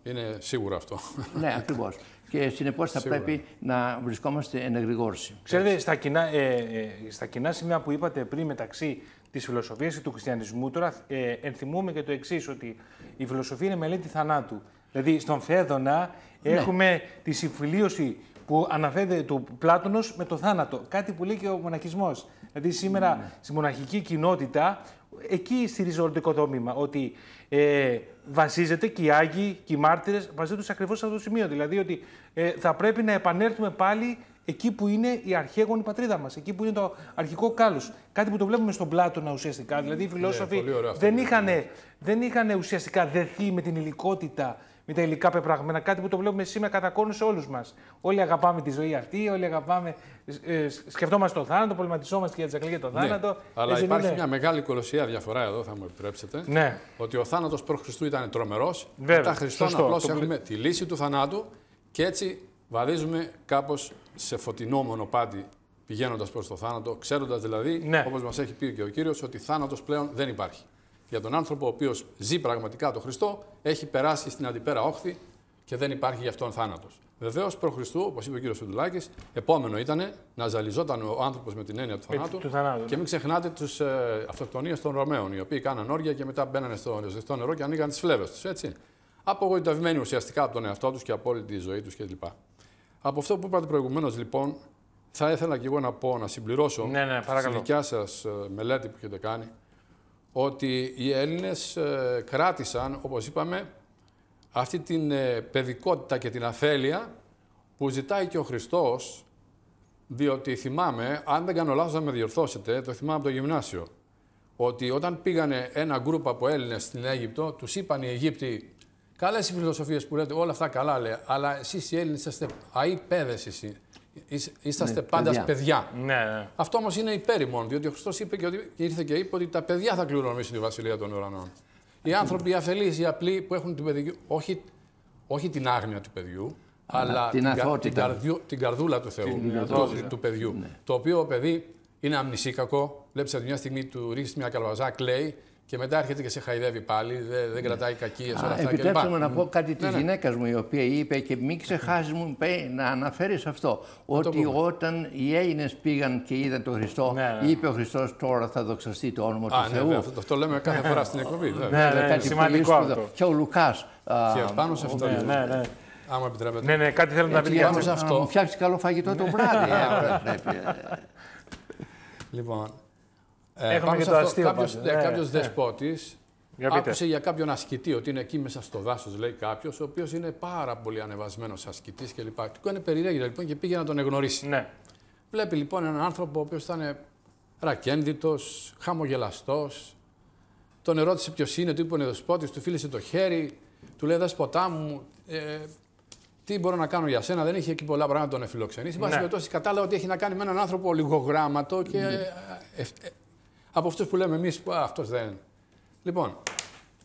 είναι σίγουρο αυτό. Ναι, ακριβώς. και συνεπώς θα πρέπει να βρισκόμαστε εν εγρηγόρση. Ξέρετε, στα ε, ε, στα κοινά σημεία που είπατε πριν μεταξύ της φιλοσοφίας και του χριστιανισμού. Τώρα ε, ενθυμούμε και το εξής, ότι η φιλοσοφία είναι μελέτη θανάτου. Δηλαδή, στον Φέδωνα ναι. έχουμε τη συμφιλίωση που αναφέρεται του Πλάτωνος με το θάνατο. Κάτι που λέει και ο μοναχισμός. Δηλαδή σήμερα ναι. στη μοναχική κοινότητα, εκεί στηρίζει όλο το οικοδόμημα, ότι ε, βασίζεται και οι Άγιοι και οι μάρτυρες βασίζονται ακριβώ σε αυτό το σημείο. Δηλαδή ότι ε, θα πρέπει να επανέλθουμε πάλι εκεί που είναι η αρχαίγονη πατρίδα μας, εκεί που είναι το αρχικό κάλο. Κάτι που το βλέπουμε στον Πλάτωνα ουσιαστικά. Ναι, δηλαδή οι φιλόσοφοι δεν, είχαν, δεν είχαν ουσιαστικά δεθεί με την υλικότητα με τα υλικά πεπραγμένα. Κάτι που το βλέπουμε σήμερα κατά σε όλους μας. Όλοι αγαπάμε τη ζωή αυτή, όλοι αγαπάμε. Ε, σκεφτόμαστε τον θάνατο, προβληματιζόμαστε για τζακλή για τον θάνατο. αλλά υπάρχει ναι. μια μεγάλη κολοσσία διαφορά εδώ, θα μου επιτρέψετε. Ναι. Ότι ο θάνατος προ Χριστού ήταν τρομερός. Μετά Χριστού απλώ έχουμε τη λύση του θανάτου και έτσι βαδίζουμε κάπως σε φωτεινό μονοπάτι πηγαίνοντας προς το θάνατο, ξέροντας δηλαδή, ναι. όπως μας έχει πει και ο κύριος, ότι θάνατος πλέον δεν υπάρχει. Για τον άνθρωπο ο οποίος ζει πραγματικά το Χριστό, έχει περάσει στην αντιπέρα όχθη και δεν υπάρχει γι' αυτόν θάνατος. Βεβαίως προ Χριστού, όπως είπε ο κύριος Φουντουλάκη, επόμενο ήταν να ζαλιζόταν ο άνθρωπος με την έννοια του ε, θανάτου. και ναι. μην ξεχνάτε τι ε, αυτοκτονίες των Ρωμαίων, οι οποίοι κάναν όρια και μετά μπαίνανε στο ζεστό νερό και ανοίγαν τις φλέβες τους. Απογοητευμένοι ουσιαστικά από τον εαυτό τους και από όλη τη ζωή τους κλπ. Από αυτό που είπατε προηγουμένως, λοιπόν, θα ήθελα και εγώ να πω, να συμπληρώσω ναι, ναι, στη δικιά σας ε, μελέτη που έχετε κάνει, ότι οι Έλληνες ε, κράτησαν, όπως είπαμε, αυτή την ε, παιδικότητα και την αφέλεια που ζητάει και ο Χριστός, διότι θυμάμαι, αν δεν κάνω λάθος, να με διορθώσετε, το θυμάμαι από το γυμνάσιο, ότι όταν πήγανε ένα γκρουπ από Έλληνες στην Αίγυπτο, τους είπαν οι Αιγύπτιοι Καλέ οι φιλοσοφίες που λέτε, όλα αυτά καλά λέει. Αλλά εσείς οι Έλληνες είσαστε αϊπέδε εσύ. Είσαστε ναι, πάντα παιδιά. Ναι, ναι. Αυτό όμως είναι υπέρημον, διότι ο Χριστός είπε και ότι, ήρθε και είπε ότι τα παιδιά θα κληρονομήσουν τη βασιλεία των ουρανών. Οι άνθρωποι, οι ναι. αφελείς, οι απλοί που έχουν την παιδική. Όχι, όχι την άγνοια του παιδιού, ναι, αλλά την, την, την, καρδούλα του Θεού, την του, του, παιδιού. Ναι. Το οποίο παιδί είναι αμνησίκακο. Βλέπεις από μια στιγμή του ρίχνεις μια καλοβαζά, κλαίει και μετά έρχεται και σε χαϊδεύει πάλι, δεν, δεν ναι. κρατάει κακίες όλα αυτά. Επιτρέψτε μου να πω κάτι της ναι, ναι. γυναίκας μου, η οποία είπε και μην ξεχάσεις μου να αναφέρεις αυτό. ότι όταν οι Έλληνες πήγαν και είδαν τον Χριστό, ναι, είπε ο Χριστός τώρα θα δοξαστεί το όνομα του Θεού. αυτό, το λέμε κάθε φορά στην εκπομπή. Ναι, ναι, σημαντικό αυτό. Και ο Λουκάς. Και πάνω σε αυτό. Λοιπόν. Ναι, ναι. Άμα επιτρέπετε. Ναι, ναι, κάτι θέλω να πει. Φτιάξεις καλό φαγητό το βράδυ. Ε, λοιπόν, ε, Έχουμε και το αστείο Κάποιος, ναι, ε, ναι. για άκουσε για κάποιον ασκητή ότι είναι εκεί μέσα στο δάσος, λέει κάποιος, ο οποίος είναι πάρα πολύ ανεβασμένος ασκητής κλπ. Του κάνει περιέργεια λοιπόν και πήγε να τον εγνωρίσει. Ναι. Βλέπει λοιπόν έναν άνθρωπο ο οποίος ήταν ρακένδυτος, χαμογελαστός. Τον ερώτησε ποιος είναι, του είπε ο δεσπότης, του φίλησε το χέρι, του λέει δεσποτά μου, ε, τι μπορώ να κάνω για σένα. Δεν είχε εκεί πολλά πράγματα να τον εφιλοξενήσει. Εν πάση κατάλαβα ότι έχει να κάνει με έναν άνθρωπο λιγογράμματο και από αυτούς που λέμε εμείς, αυτός δεν είναι. Λοιπόν,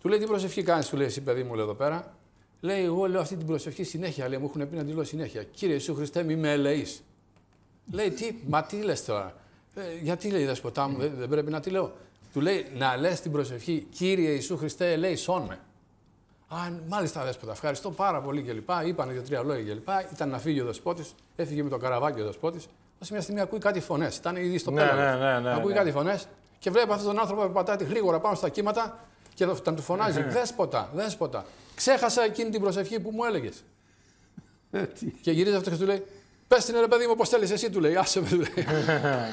του λέει τι προσευχή κάνεις, του λέει εσύ παιδί μου λέει, εδώ πέρα. Λέει, εγώ λέω αυτή την προσευχή συνέχεια, λέει, μου έχουν πει να τη λέω συνέχεια. Κύριε Ιησού Χριστέ, μη με ελεείς. Λέει, τι, μα τι λες τώρα. Ε, γιατί λέει η δεσποτά μου, δεν, δεν, πρέπει να τη λέω. Του λέει, να λες την προσευχή, Κύριε Ιησού Χριστέ, ελέησόν με. Α, μάλιστα δέσποτα, ευχαριστώ πάρα πολύ κλπ. ειπανε για δύο-τρία λόγια κλπ. Ήταν να φύγει ο δεσπότης, έφυγε με το καραβάκι ο δεσπότης. Ω μια στιγμή ακούει κάτι φωνές. Ήταν ήδη στο πέρα. Ναι, ναι, ναι, ναι, ναι. κάτι φωνές και βλέπει αυτόν τον άνθρωπο που πατάει γρήγορα πάνω στα κύματα και τον του φωνάζει, ε. δέσποτα, δέσποτα. Ξέχασα εκείνη την προσευχή που μου έλεγες. Ε, και γυρίζει αυτός και του λέει, Πες την ρε παιδί μου, όπω θέλεις εσύ, του λέει. Άσε με, του λέει.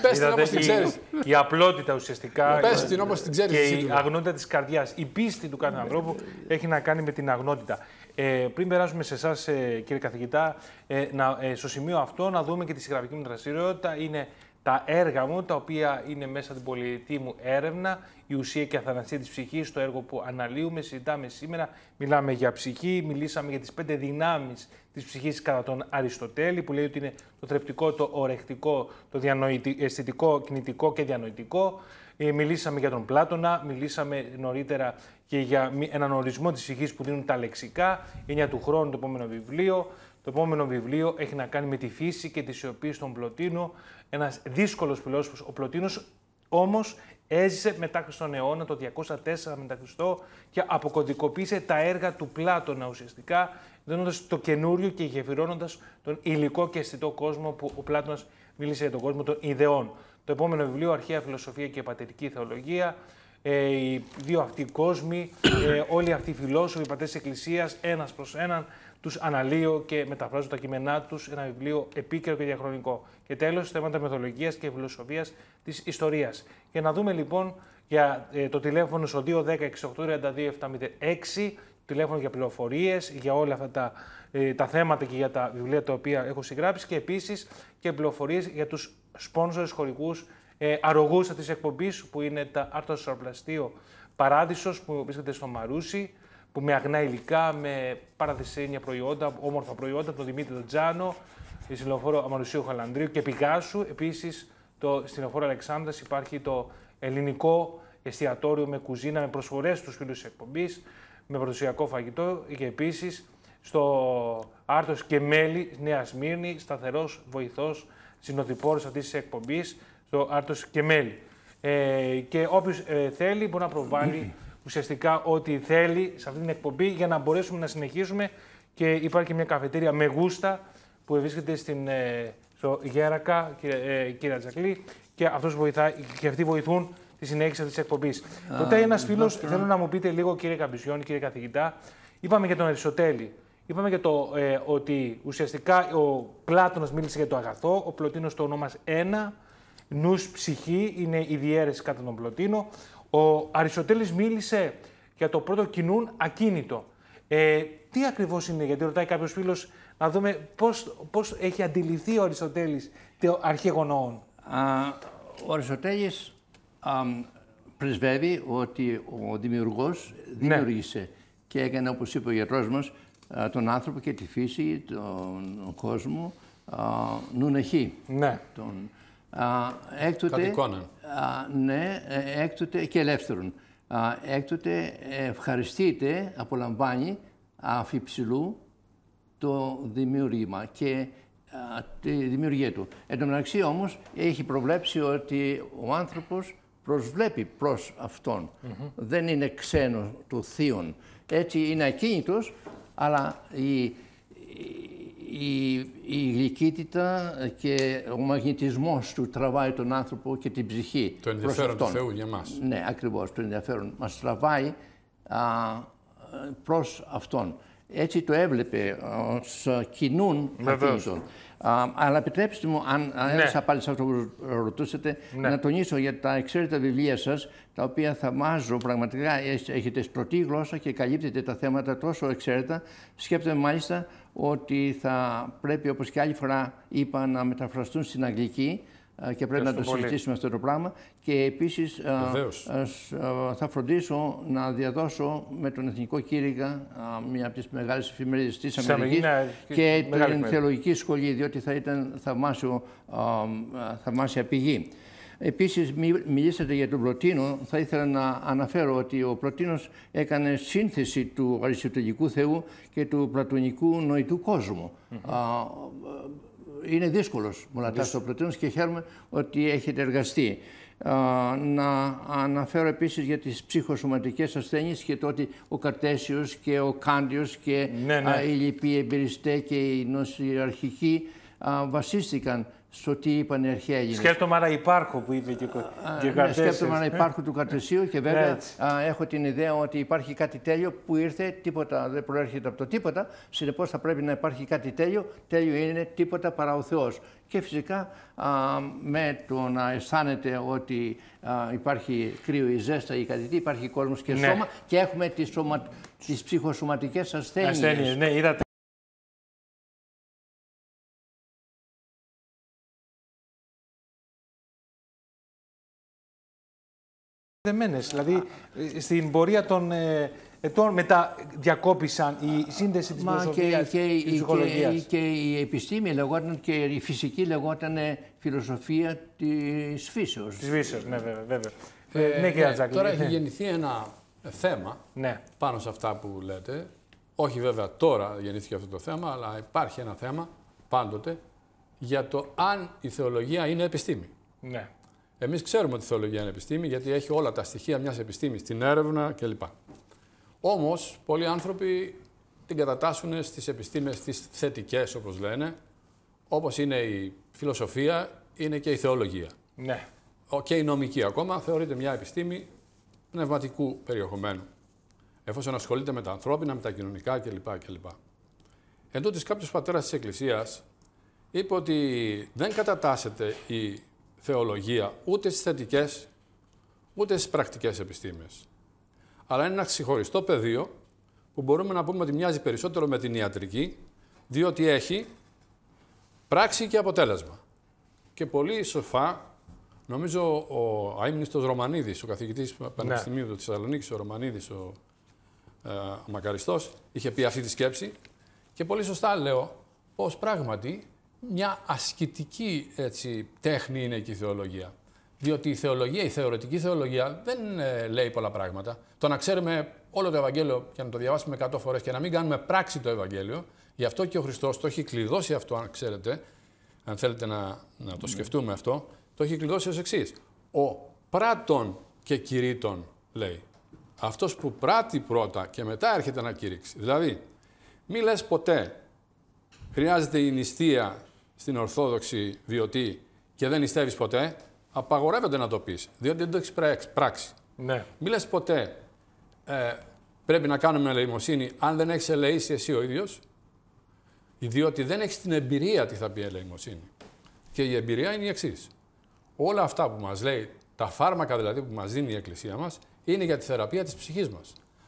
Πες την όπως την ξέρεις. Η απλότητα ουσιαστικά. Πες την όπως την ξέρεις. Και η αγνότητα της καρδιάς. Η πίστη του κάθε ανθρώπου έχει να κάνει με την αγνότητα. Ε, πριν περάσουμε σε εσάς, ε, κύριε καθηγητά, ε, να, ε, στο σημείο αυτό να δούμε και τη συγγραφική μου δραστηριότητα. Είναι τα έργα μου, τα οποία είναι μέσα στην πολιτική μου έρευνα, η ουσία και αθανασία της ψυχής, το έργο που αναλύουμε, συζητάμε σήμερα, μιλάμε για ψυχή, μιλήσαμε για τις πέντε δυνάμεις της ψυχής κατά τον Αριστοτέλη, που λέει ότι είναι το θρεπτικό, το ορεκτικό, το αισθητικό, κινητικό και διανοητικό. Ε, μιλήσαμε για τον Πλάτωνα, μιλήσαμε νωρίτερα και για έναν ορισμό της ψυχής που δίνουν τα λεξικά, 9 του χρόνου το επόμενο βιβλίο, το επόμενο βιβλίο έχει να κάνει με τη φύση και τη σιωπή στον Πλωτίνο. Ένας δύσκολος φιλόσοφος. Ο Πλωτίνος όμως έζησε μετά τον αιώνα, το 204 μετά Χριστό, και αποκωδικοποίησε τα έργα του Πλάτωνα ουσιαστικά, δίνοντας το καινούριο και γεφυρώνοντας τον υλικό και αισθητό κόσμο που ο Πλάτωνας μίλησε για τον κόσμο των ιδεών. Το επόμενο βιβλίο, Αρχαία Φιλοσοφία και Πατερική Θεολογία. Ε, οι δύο αυτοί κόσμοι, ε, όλοι αυτοί οι φιλόσοφοι, οι πατέρες της Εκκλησίας, ένας έναν, τους αναλύω και μεταφράζω τα κείμενά τους, σε ένα βιβλίο επίκαιρο και διαχρονικό. Και τέλος, θέματα μεθολογίας και φιλοσοφίας της ιστορίας. Για να δούμε λοιπόν για ε, το τηλέφωνο στο 210-6832-706, τηλεφωνο για πληροφορίες, για όλα αυτά ε, τα, θέματα και για τα βιβλία τα οποία έχω συγγράψει και επίσης και πληροφορίες για τους σπόνσορε χωρικού ε, αρρωγούσα της εκπομπής που είναι τα Άρτο Σορπλαστείο Παράδεισο που βρίσκεται στο Μαρούσι, που με αγνά υλικά, με παραδεσένια προϊόντα, όμορφα προϊόντα, τον Δημήτρη Τζάνο, η συλλοφόρο Αμαρουσίου Χαλανδρίου και Πηγάσου. Επίσης, στην λεωφόρο Αλεξάνδρας υπάρχει το ελληνικό εστιατόριο με κουζίνα, με προσφορές στους φίλους της εκπομπής, με παραδοσιακό φαγητό και επίσης στο Άρτος και Μέλη Νέα Σμύρνη, σταθερός βοηθός συνοδοιπόρος αυτής της εκπομπής, στο Άρτος και Μέλη. Ε, και όποιος ε, θέλει μπορεί να προβάλλει ουσιαστικά ό,τι θέλει σε αυτή την εκπομπή για να μπορέσουμε να συνεχίσουμε. Και υπάρχει μια καφετέρια με γούστα που βρίσκεται στην, ε, στο Γέρακα, ε, κύριε, Τζακλή, και, αυτός βοηθά, και αυτοί βοηθούν τη συνέχιση της εκπομπής. Τότε ένας ναι, φίλος, ναι. θέλω να μου πείτε λίγο, κύριε Καμπισιόν, κύριε καθηγητά, είπαμε για τον Αριστοτέλη. Είπαμε για το ε, ότι ουσιαστικά ο Πλάτωνος μίλησε για το αγαθό, ο Πλωτίνος το ονόμασε ένα, νους ψυχή είναι η διαίρεση κατά τον Πλωτίνο. Ο Αριστοτέλης μίλησε για το πρώτο κοινούν ακίνητο. Ε, τι ακριβώς είναι, γιατί ρωτάει κάποιος φίλος, να δούμε πώς, πώς έχει αντιληφθεί ο Αριστοτέλης το αρχαιγονόν. Ο Αριστοτέλης πρεσβεύει ότι ο δημιουργός ναι. δημιούργησε και έκανε, όπως είπε ο γιατρός μας, τον άνθρωπο και τη φύση, τον κόσμο, νουνεχή. Ναι έκτοτε, ναι, ε, έκτοτε και ελεύθερον. έκτοτε ευχαριστείται, απολαμβάνει αφιψηλού το δημιούργημα και τη δημιουργία του. Εν τω μεταξύ όμως έχει προβλέψει ότι ο άνθρωπος προσβλέπει προς αυτον Δεν είναι ξένο του θείων. Έτσι είναι ακίνητος, αλλά η, η, η, και ο μαγνητισμός του τραβάει τον άνθρωπο και την ψυχή. Το ενδιαφέρον του Θεού για μας. Ναι, ακριβώς. Το ενδιαφέρον μας τραβάει α, προς Αυτόν. Έτσι το έβλεπε ε, ως ε, κοινούν αυτήν αλλά επιτρέψτε μου, αν ναι. πάλι σε αυτό που ρωτούσατε, ναι. να τονίσω για τα εξαίρετα βιβλία σας, τα οποία θαυμάζω πραγματικά. Έχετε στρωτή γλώσσα και καλύπτετε τα θέματα τόσο εξαίρετα. Σκέπτομαι μάλιστα ότι θα πρέπει, όπως και άλλη φορά είπα, να μεταφραστούν στην αγγλική ε, και πρέπει να το συζητήσουμε αυτό το πράγμα. Και επίσης ε, ε, θα φροντίσω να διαδώσω με τον Εθνικό κύριγα μια από τις μεγάλες εφημερίδες της Αμερική ναι, και, την θεολογική σχολή, διότι θα ήταν θαυμάσια πηγή. Επίσης, μιλήσατε για τον Πρωτίνο. Θα ήθελα να αναφέρω ότι ο Πρωτίνος έκανε σύνθεση του αριστοτελικού Θεού και του πλατωνικού νοητού κόσμου είναι δύσκολος μονατά ο πλατείας και χαίρομαι ότι έχετε εργαστεί. Να αναφέρω επίσης για τις ψυχοσωματικές ασθένειες και το ότι ο Καρτέσιος και ο Κάντιος και ναι, ναι. οι λοιποί εμπειριστέ και οι νοσιαρχικοί βασίστηκαν στο τι είπαν οι αρχαίοι Έλληνες. Σκέφτομαι να υπάρχω που είπε και ο ναι, Καρτέσιος. Σκέφτομαι να υπάρχω του Καρτεσίου και βέβαια έχω την ιδέα ότι υπάρχει κάτι τέλειο που ήρθε, τίποτα δεν προέρχεται από το τίποτα, συνεπώς θα πρέπει να υπάρχει κάτι τέλειο, τέλειο είναι τίποτα παρά ο Θεός. Και φυσικά α, με το να αισθάνεται ότι υπάρχει κρύο ή ζέστα ή κάτι υπάρχει κόσμος και ναι. σώμα και έχουμε τις, σωμα... τις ψυχοσωματικές ασθένειες. ναι, είδατε. Δεμένες. Δηλαδή, ε, στην πορεία των ετών ε, μετά διακόπησαν η σύνδεση της φιλοσοφίας και, και, Και, και, η επιστήμη λεγόταν και η φυσική λεγόταν φιλοσοφία της φύσεως. Της φύσεως, ναι βέβαια. βέβαια. Ε, ναι, ναι, ναι, Τώρα έχει γεννηθεί ένα θέμα ναι. πάνω σε αυτά που λέτε. Όχι βέβαια τώρα γεννήθηκε αυτό το θέμα, αλλά υπάρχει ένα θέμα πάντοτε για το αν η θεολογία είναι επιστήμη. Ναι. Εμείς ξέρουμε ότι η θεολογία είναι επιστήμη, γιατί έχει όλα τα στοιχεία μιας επιστήμης, την έρευνα κλπ. Όμως, πολλοί άνθρωποι την κατατάσσουν στις επιστήμες τις θετικές, όπως λένε, όπως είναι η φιλοσοφία, είναι και η θεολογία. Ναι. Και η νομική ακόμα θεωρείται μια επιστήμη πνευματικού περιεχομένου. Εφόσον ασχολείται με τα ανθρώπινα, με τα κοινωνικά κλπ. κλπ. Εν τότε κάποιος πατέρας της Εκκλησίας είπε ότι δεν κατατάσσεται η θεολογία ούτε στις θετικές, ούτε στις πρακτικές επιστήμες. Αλλά είναι ένα ξεχωριστό πεδίο που μπορούμε να πούμε ότι μοιάζει περισσότερο με την ιατρική, διότι έχει πράξη και αποτέλεσμα. Και πολύ σοφά, νομίζω ο αείμνηστος Ρωμανίδης, ο καθηγητής ναι. Πανεπιστημίου του Θεσσαλονίκης, ο Ρωμανίδης, ο, ε, Μακαριστός, είχε πει αυτή τη σκέψη και πολύ σωστά λέω πως πράγματι μια ασκητική έτσι, τέχνη είναι και η θεολογία. Διότι η θεολογία, η θεωρητική θεολογία δεν ε, λέει πολλά πράγματα. Το να ξέρουμε όλο το Ευαγγέλιο και να το διαβάσουμε 100 φορές και να μην κάνουμε πράξη το Ευαγγέλιο, γι' αυτό και ο Χριστός το έχει κλειδώσει αυτό, αν ξέρετε, αν θέλετε να, να το ναι. σκεφτούμε αυτό, το έχει κλειδώσει ως εξής. Ο πράτων και κηρύττων, λέει. Αυτός που πράττει πρώτα και μετά έρχεται να κηρύξει. Δηλαδή, μη λες ποτέ χρειάζεται η νηστεία στην ορθόδοξη βιωτή και δεν υστεύει ποτέ, απαγορεύεται να το πεις, διότι δεν το έχεις πράξει. Ναι. Μη λες ποτέ ε, πρέπει να κάνουμε ελεημοσύνη αν δεν έχεις ελεήσει εσύ ο ίδιος, διότι δεν έχεις την εμπειρία τι θα πει ελεημοσύνη. Και η εμπειρία είναι η εξής. Όλα αυτά που μας λέει, τα φάρμακα δηλαδή που μας δίνει η Εκκλησία μας, είναι για τη θεραπεία της ψυχής μας.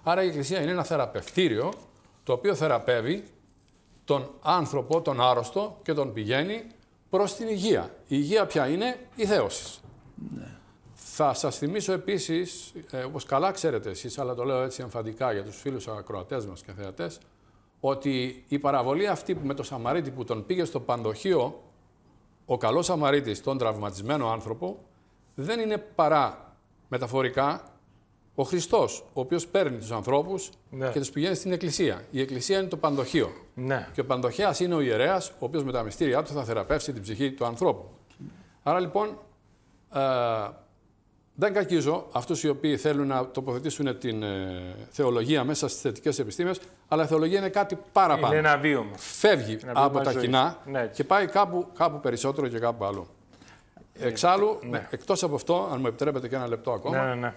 Άρα η Εκκλησία είναι ένα θεραπευτήριο το οποίο θεραπεύει τον άνθρωπο, τον άρρωστο και τον πηγαίνει προς την υγεία. Η υγεία πια είναι, η θέωσης. Ναι. Θα σας θυμίσω επίσης, ε, όπως καλά ξέρετε εσείς, αλλά το λέω έτσι εμφαντικά για τους φίλους ακροατές μας και θεατές, ότι η παραβολή αυτή με τον Σαμαρίτη που τον πήγε στο πανδοχείο, ο καλός Σαμαρίτης, τον τραυματισμένο άνθρωπο, δεν είναι παρά μεταφορικά ο Χριστός, ο οποίος παίρνει τους ανθρώπους ναι. και τους πηγαίνει στην Εκκλησία. Η Εκκλησία είναι το πανδοχείο. Ναι. Και ο πανδοχέας είναι ο ιερέας, ο οποίος με τα μυστήριά του θα θεραπεύσει την ψυχή του ανθρώπου. Άρα λοιπόν, ε, δεν κακίζω αυτούς οι οποίοι θέλουν να τοποθετήσουν την ε, θεολογία μέσα στις θετικές επιστήμες, αλλά η θεολογία είναι κάτι παραπάνω. Είναι ένα βίωμα. Φεύγει από τα κοινά ναι, και πάει κάπου, κάπου περισσότερο και κάπου αλλού. Εξάλλου, ναι. εκτός από αυτό, αν μου επιτρέπετε και ένα λεπτό ακόμα. Ναι, ναι, ναι.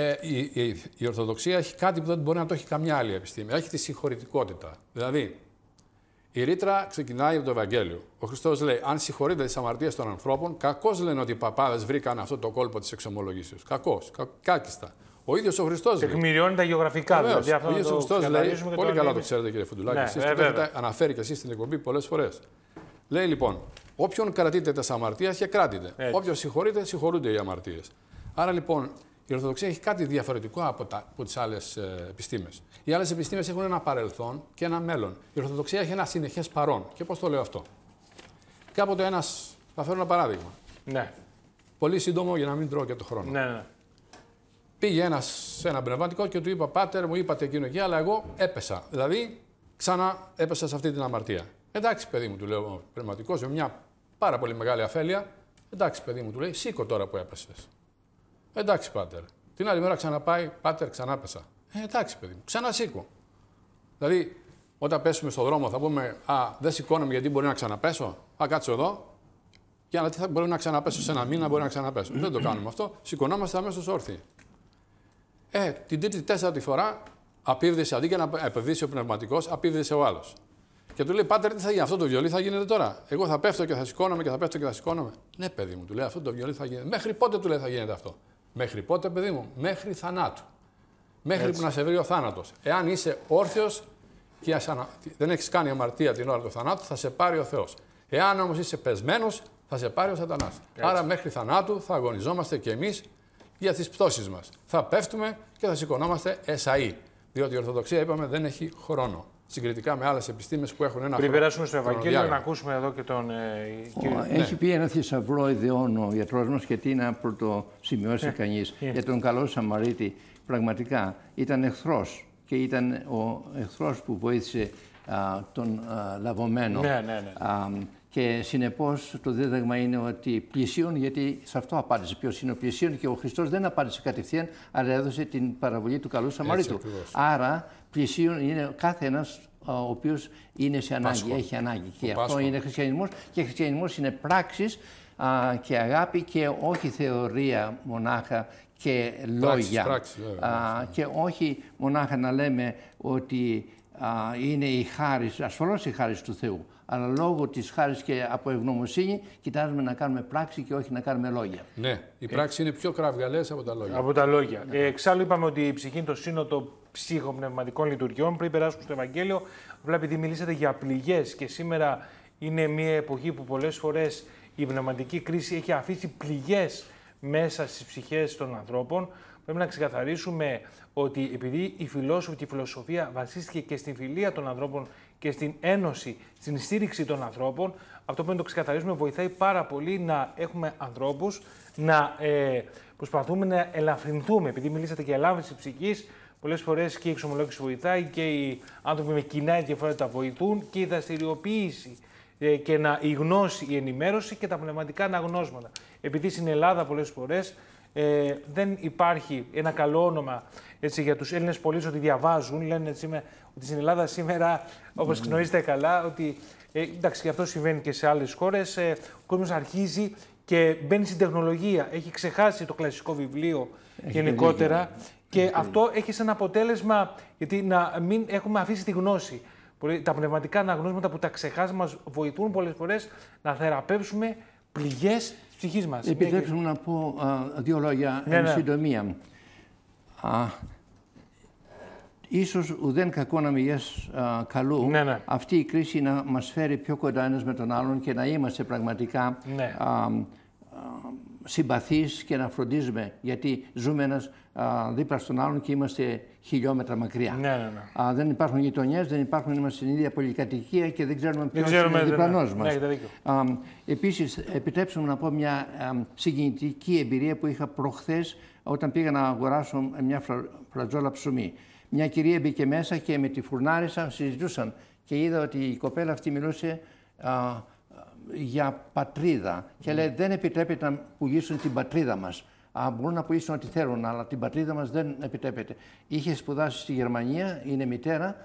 Ε, η, η, η, Ορθοδοξία έχει κάτι που δεν μπορεί να το έχει καμιά άλλη επιστήμη. Έχει τη συγχωρητικότητα. Δηλαδή, η ρήτρα ξεκινάει από το Ευαγγέλιο. Ο Χριστός λέει: Αν συγχωρείτε τις αμαρτίες των ανθρώπων, κακώς λένε ότι οι παπάδες βρήκαν αυτό το κόλπο της εξομολογήσεως. Κακώς, κα, κάκιστα. Ο ίδιος ο Χριστός. Τεκμηριώνει τα γεωγραφικά του. δηλαδή. ο ίδιος ο Χριστός λέει: Πολύ καλά το ξέρετε, κύριε Φουντουλάκη. Ναι, εσείς, ε, αναφέρει και εσείς στην εκπομπή πολλές φορές. Λέει λοιπόν: Όποιον κρατείτε τι αμαρτίε και κράτητε. Όποιον συγχωρείτε, συγχωρούνται οι αμαρτίες. Άρα λοιπόν η Ορθοδοξία έχει κάτι διαφορετικό από, τα, από τις άλλες επιστήμες. Οι άλλες επιστήμες έχουν ένα παρελθόν και ένα μέλλον. Η Ορθοδοξία έχει ένα συνεχές παρόν. Και πώς το λέω αυτό. Κάποτε ένας... Θα φέρω ένα παράδειγμα. Ναι. Πολύ σύντομο για να μην τρώω και το χρόνο. Ναι, ναι. Πήγε ένας σε ένα πνευματικό και του είπα: Πάτερ, μου είπατε εκείνο εκεί, αλλά εγώ έπεσα. Δηλαδή, ξανά έπεσα σε αυτή την αμαρτία. Εντάξει, παιδί μου, του λέω ο πνευματικός, με μια πάρα πολύ μεγάλη αφέλεια. Εντάξει, παιδί μου, του λέει: Σήκω τώρα που έπεσες. Εντάξει, πάτερ. Την άλλη μέρα ξαναπάει, πάτερ, ξανάπεσα. Ε, εντάξει, παιδί μου, ξανασήκω. Δηλαδή, όταν πέσουμε στον δρόμο, θα πούμε Α, δεν σηκώνομαι γιατί μπορεί να ξαναπέσω. Α, κάτσω εδώ. Για να τι θα μπορεί να ξαναπέσω σε ένα μήνα, μπορεί να ξαναπέσω. δεν το κάνουμε αυτό. Σηκωνόμαστε αμέσως όρθιοι. Ε, την τρίτη, τέταρτη φορά, απίβδησε αντί για να επενδύσει ο πνευματικός, απίβδησε ο άλλος. Και του λέει: Πάτερ, τι θα γίνει, αυτό το βιολί θα γίνεται τώρα. Εγώ θα πέφτω και θα σηκώνομαι και θα πέφτω και θα σηκώνομαι. Ναι, παιδί μου, του λέει: Αυτό το βιολί θα γίνεται. Μέχρι πότε του λέει θα γίνεται αυτό. Μέχρι πότε, παιδί μου, μέχρι θανάτου. Μέχρι που να σε βρει ο θάνατος. Εάν είσαι όρθιος και δεν έχεις κάνει αμαρτία την ώρα του θανάτου, θα σε πάρει ο Θεός. Εάν όμως είσαι πεσμένος, θα σε πάρει ο Σατανάς. Άρα μέχρι θανάτου θα αγωνιζόμαστε κι εμείς για τις πτώσεις μας. Θα πέφτουμε και θα σηκωνόμαστε εσαί. Διότι η Ορθοδοξία, είπαμε, δεν έχει χρόνο συγκριτικά με άλλες επιστήμες που έχουν ένα. Πριν περάσουμε στο Ευαγγέλιο, να ακούσουμε εδώ και τον ε, κύριο. Έχει ναι. πει ένας θησαυρό ιδεών ο γιατρός μας και τι να πρωτοσημειώσει ε, κανείς ε. για τον καλό Σαμαρίτη. Πραγματικά ήταν εχθρός και ήταν ο εχθρός που βοήθησε τον α, λαβωμένο. Ναι, ναι, ναι. και συνεπώς το δίδαγμα είναι ότι πλησίων, γιατί σε αυτό απάντησε ποιος είναι ο πλησίων και ο Χριστός δεν απάντησε κατευθείαν, αλλά έδωσε την παραβολή του καλού Σαμαρίτου. Άρα πλησίων είναι κάθε ένα ο οποίος είναι σε ανάγκη, έχει ανάγκη. Και αυτό είναι χριστιανισμός. και χριστιανισμός είναι πράξης και αγάπη και όχι θεωρία μονάχα και λόγια. Πράξεις, α, ναι. και όχι μονάχα να λέμε ότι είναι η χάρη, ασφαλώς η χάρη του Θεού. Αλλά λόγω της χάρης και από ευγνωμοσύνη, κοιτάζουμε να κάνουμε πράξη και όχι να κάνουμε λόγια. Ναι, η πράξη είναι πιο κραυγαλές από τα λόγια. Από τα λόγια. Ε, εξάλλου, είπαμε ότι η ψυχή είναι το σύνοτο ψυχοπνευματικών λειτουργιών. Πριν περάσουμε στο Ευαγγέλιο, απλά επειδή μιλήσατε για πληγές και σήμερα είναι μια εποχή που πολλές φορές η πνευματική κρίση έχει αφήσει πληγές μέσα στις ψυχές των ανθρώπων. Πρέπει να ξεκαθαρίσουμε ότι επειδή η φιλόσοφη και η φιλοσοφία βασίστηκε και στην φιλία των ανθρώπων και στην ένωση, στην στήριξη των ανθρώπων, αυτό που να το ξεκαθαρίσουμε βοηθάει πάρα πολύ να έχουμε ανθρώπους, να ε, προσπαθούμε να ελαφρυνθούμε, επειδή μιλήσατε και ελάβηση ψυχής, Πολλές φορές και η εξομολόγηση βοηθάει και οι άνθρωποι με κοινά ενδιαφέροντα βοηθούν και η δραστηριοποίηση ε, και να, η γνώση, η ενημέρωση και τα πνευματικά αναγνώσματα. Επειδή στην Ελλάδα πολλές φορές ε, δεν υπάρχει ένα καλό όνομα έτσι, για τους Έλληνες πολίτες ότι διαβάζουν. Λένε έτσι, με, ότι στην Ελλάδα σήμερα, όπως ναι. γνωρίζετε καλά, ότι ε, εντάξει, και αυτό συμβαίνει και σε άλλες χώρες ε, ο κόσμος αρχίζει και μπαίνει στην τεχνολογία. Έχει ξεχάσει το κλασικό βιβλίο γενικότερα. Και αυτό έχει σαν αποτέλεσμα γιατί να μην έχουμε αφήσει τη γνώση. Τα πνευματικά αναγνώσματα που τα ξεχάσαμε μα βοηθούν πολλές φορές να θεραπεύσουμε πληγές τη ψυχής μας. Ναι, Επιτρέψτε μου να πω α, δύο λόγια ναι, εν ναι. συντομία. Α, ίσως ουδέν κακό να καλού, ναι, αυτή η κρίση να μας φέρει πιο κοντά ένας με τον άλλον και να είμαστε πραγματικά συμπαθείς και να φροντίζουμε. Γιατί ζούμε ένας δίπλα στον άλλον και είμαστε χιλιόμετρα μακριά. Ναι, ναι, ναι. Α, δεν υπάρχουν γειτονιές, δεν υπάρχουν, είμαστε στην ίδια πολυκατοικία και δεν ξέρουμε ποιος είναι διπλανός μας. Ναι, α, επίσης, επιτρέψτε μου να πω μια α, συγκινητική εμπειρία που είχα προχθές όταν πήγα να αγοράσω μια φρα, φρατζόλα ψωμί. Μια κυρία μπήκε μέσα και με τη φουρνάρισαν, συζητούσαν και είδα ότι η κοπέλα αυτή μιλούσε... Α, για πατρίδα και λέει δεν επιτρέπεται να πουλήσουν την πατρίδα μας. Α, μπορούν να πουλήσουν ό,τι θέλουν, αλλά την πατρίδα μας δεν επιτρέπεται. Είχε σπουδάσει στη Γερμανία, είναι μητέρα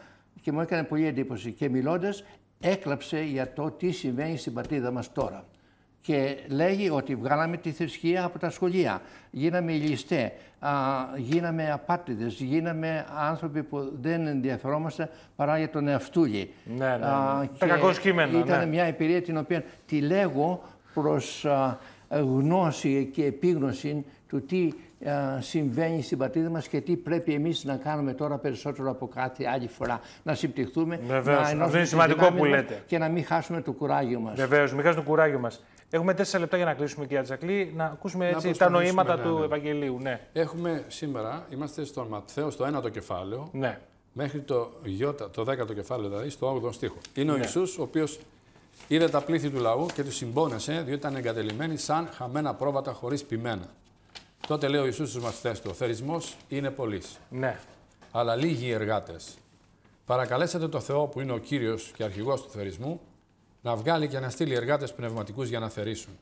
και μου έκανε πολύ εντύπωση. Και μιλώντας έκλαψε για το τι συμβαίνει στην πατρίδα μας τώρα και λέγει ότι βγάλαμε τη θρησκεία από τα σχολεία, γίναμε ληστέ, γίναμε απάτηδες, γίναμε άνθρωποι που δεν ενδιαφερόμαστε παρά για τον εαυτούλη. Ναι, ναι, ναι. Α, ήταν ναι. μια εμπειρία την οποία τη λέγω προς γνώση και επίγνωση του τι α, συμβαίνει στην πατρίδα μας και τι πρέπει εμείς να κάνουμε τώρα περισσότερο από κάθε άλλη φορά. Να συμπτυχθούμε, Βεβαίως. να ενώσουμε Αυτό είναι σημαντικό που λέτε. και να μην χάσουμε το κουράγιο μας. Βεβαίως, μην χάσουμε το κουράγιο μας. Έχουμε τέσσερα λεπτά για να κλείσουμε, κύριε Τζακλή, να ακούσουμε έτσι τα νοήματα του ναι. Ευαγγελίου. Ναι. Έχουμε σήμερα, είμαστε στον Ματθαίο, στο ένατο ναι. δηλαδή, ο ναι. Ιησούς, ο κεφαλαιο δηλαδη στο 8 στιχο είδε τα πλήθη του λαού και τους συμπόνεσε, διότι ήταν εγκατελειμμένοι σαν χαμένα πρόβατα χωρίς πειμένα. Τότε λέει ο Ιησούς στους μαθητές του: Ο θερισμός είναι πολλής. Ναι. Αλλά λίγοι εργάτες. Παρακαλέσατε το Θεό που είναι ο κύριος και αρχηγός του θερισμού να βγάλει και να στείλει εργάτες πνευματικούς για να θερήσουν.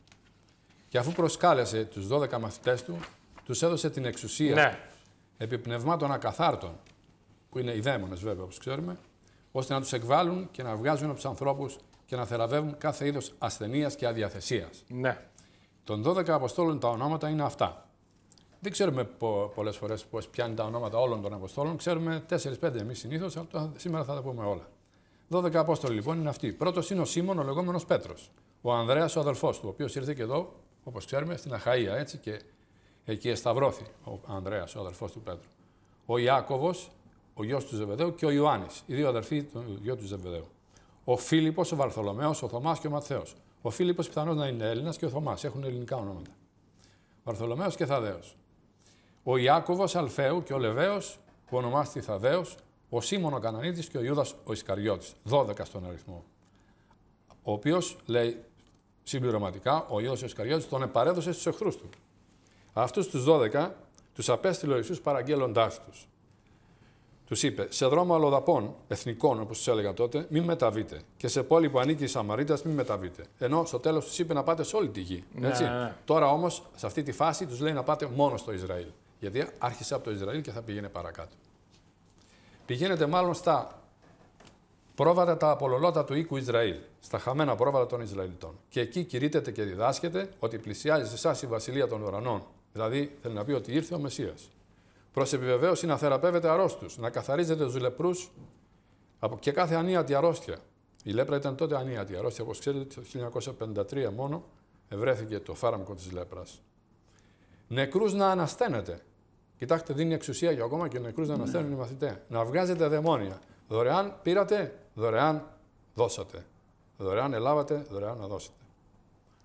Και αφού προσκάλεσε τους 12 μαθητές του, τους έδωσε την εξουσία ναι. επί πνευμάτων ακαθάρτων, που είναι οι δαίμονες βέβαια όπως ξέρουμε, ώστε να τους εκβάλουν και να βγάζουν από τους ανθρώπους και να θεραβεύουν κάθε είδος ασθενείας και αδιαθεσίας. Ναι. Των 12 Αποστόλων τα ονόματα είναι αυτά. Δεν ξέρουμε πο, πολλές φορές πώς πιάνει τα ονόματα όλων των Αποστόλων. Ξέρουμε 4-5 εμείς συνήθως, αλλά σήμερα θα τα πούμε όλα. 12 Απόστολοι λοιπόν είναι αυτοί. Πρώτος είναι ο Σίμων, ο λεγόμενος Πέτρος. Ο Ανδρέας, ο αδελφός του, ο οποίος ήρθε και εδώ, όπως ξέρουμε, στην Αχαία έτσι και εκεί εσταυρώθη ο Ανδρέας, ο αδελφός του Πέτρου. Ο Ιάκοβο, ο γιος του Ζεβεδαίου και ο Ιωάννης, οι δύο αδελφοί του γιο του Ζεβεδαίου. Ο Φίλιππος, ο Βαρθολομαίο, ο Θωμάς και ο Ματθαίος. Ο Φίλιππος πιθανώς να είναι Έλληνας και ο Θωμάς έχουν ελληνικά ονόματα. Βαρθολομαίο και Θαδαίο. Ο Ιάκοβο Αλφαίου και ο Λεβαίος, που ονομάστηκε Θαδαίο, ο Σίμωνο ο Κανανίτης και ο Ιούδας ο Ισκαριώτης, 12 στον αριθμό. Ο οποίος λέει συμπληρωματικά, ο Ιούδας ο Ισκαριώτης τον επαρέδωσε στους εχθρούς του. Αυτούς τους 12 τους απέστειλε ο Ιησούς παραγγέλλοντάς τους. Τους είπε: Σε δρόμο αλλοδαπών, εθνικών, όπως τους έλεγα τότε, μην μεταβείτε. Και σε πόλη που ανήκει η Σαμαρίτας, μην μεταβείτε. Ενώ στο τέλος τους είπε να πάτε σε όλη τη γη. Ναι, έτσι. Ναι, ναι. Τώρα όμως, σε αυτή τη φάση, τους λέει να πάτε μόνο στο Ισραήλ. Γιατί άρχισε από το Ισραήλ και θα πήγαινε παρακάτω πηγαίνετε μάλλον στα πρόβατα τα απολολότα του οίκου Ισραήλ, στα χαμένα πρόβατα των Ισραηλιτών. Και εκεί κηρύτεται και διδάσκεται ότι πλησιάζει σε εσάς η βασιλεία των ουρανών. Δηλαδή θέλει να πει ότι ήρθε ο Μεσία. Προς επιβεβαίωση να θεραπεύετε αρρώστου, να καθαρίζετε τους λεπρούς και κάθε ανίατη αρρώστια. Η λέπρα ήταν τότε ανίατη αρρώστια, όπως ξέρετε, το 1953 μόνο ευρέθηκε το φάρμακο της λέπρας. Νεκρούς να ανασταίνετε Κοιτάξτε, δίνει εξουσία για ακόμα και νεκρούς να ανασταίνουν οι μαθητές. Να βγάζετε δαιμόνια. Δωρεάν πήρατε, δωρεάν δώσατε. Δωρεάν ελάβατε, δωρεάν να δώσετε.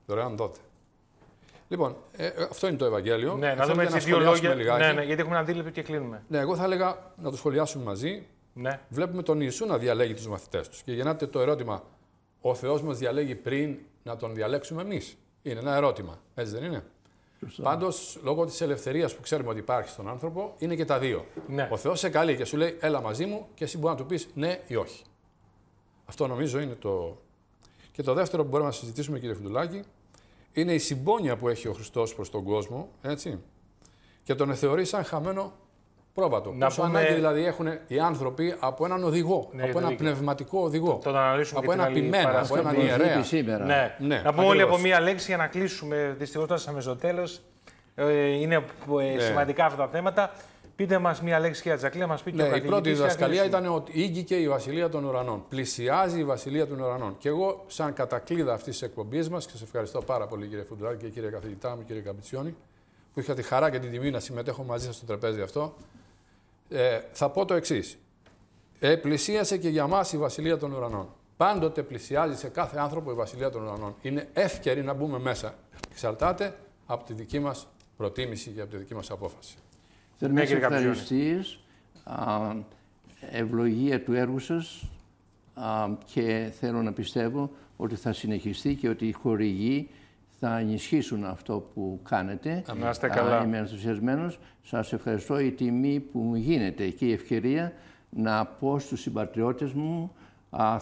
Δωρεάν δότε. Λοιπόν, ε, ε, αυτό είναι το Ευαγγέλιο. Ναι, να ε, δούμε έτσι δύο λόγια. Ναι, ναι, γιατί έχουμε ένα και κλείνουμε. Ναι, εγώ θα έλεγα να το σχολιάσουμε μαζί. Ναι. Βλέπουμε τον Ιησού να διαλέγει τους μαθητές τους. Και γεννάται το ερώτημα, ο Θεός μας διαλέγει πριν να τον διαλέξουμε εμείς. Είναι ένα ερώτημα. Έτσι δεν είναι. Πάντως, λόγω της ελευθερίας που ξέρουμε ότι υπάρχει στον άνθρωπο, είναι και τα δύο. Ναι. Ο Θεός σε καλεί και σου λέει, έλα μαζί μου και εσύ μπορεί να του πεις ναι ή όχι. Αυτό νομίζω είναι το. Και το δεύτερο που μπορούμε να συζητήσουμε, κύριε Φιντουλάκη είναι η συμπόνια που έχει ο Χριστός προς τον κόσμο, έτσι. Και τον θεωρεί σαν χαμένο Πρόβατο. Να πούμε... ανάγκη δηλαδή έχουν οι άνθρωποι από έναν οδηγό, ναι, από ένα πνευματικό οδηγό. Το, το από έναν πειμένο, από έναν ιερέα. Ναι. ναι. Να πούμε όλοι από μία λέξη για να κλείσουμε. Δυστυχώς φτάσαμε στο τέλος. Ε, είναι ε, ναι. σημαντικά αυτά τα θέματα. Πείτε μας μία λέξη, κυρία Τζακλή, μα πείτε ναι, Η πρώτη διδασκαλία ήταν ότι ήγηκε η Βασιλεία των Ουρανών. Πλησιάζει η Βασιλεία των Ουρανών. Και εγώ, σαν κατακλείδα αυτής της εκπομπής μας, και σας ευχαριστώ πάρα πολύ, κύριε Φουντράκη και κύριε καθηγητά μου, κύριε Καμπιτσιόνη, που είχα τη χαρά και την τιμή να συμμετέχω μαζί σας στο τραπέζι αυτό. Ε, θα πω το εξής. Ε, πλησίασε και για μας η Βασιλεία των Ουρανών. Πάντοτε πλησιάζει σε κάθε άνθρωπο η Βασιλεία των Ουρανών. Είναι εύκαιρη να μπούμε μέσα. Εξαρτάται από τη δική μας προτίμηση και από τη δική μας απόφαση. Θερμέ ευχαριστίε, ευλογία του έργου σας και θέλω να πιστεύω ότι θα συνεχιστεί και ότι οι χορηγοί θα ενισχύσουν αυτό που κάνετε. Να είστε καλά. Είμαι ενθουσιασμένος σας ευχαριστώ η τιμή που μου γίνεται και η ευκαιρία να πω στους συμπατριώτες μου α,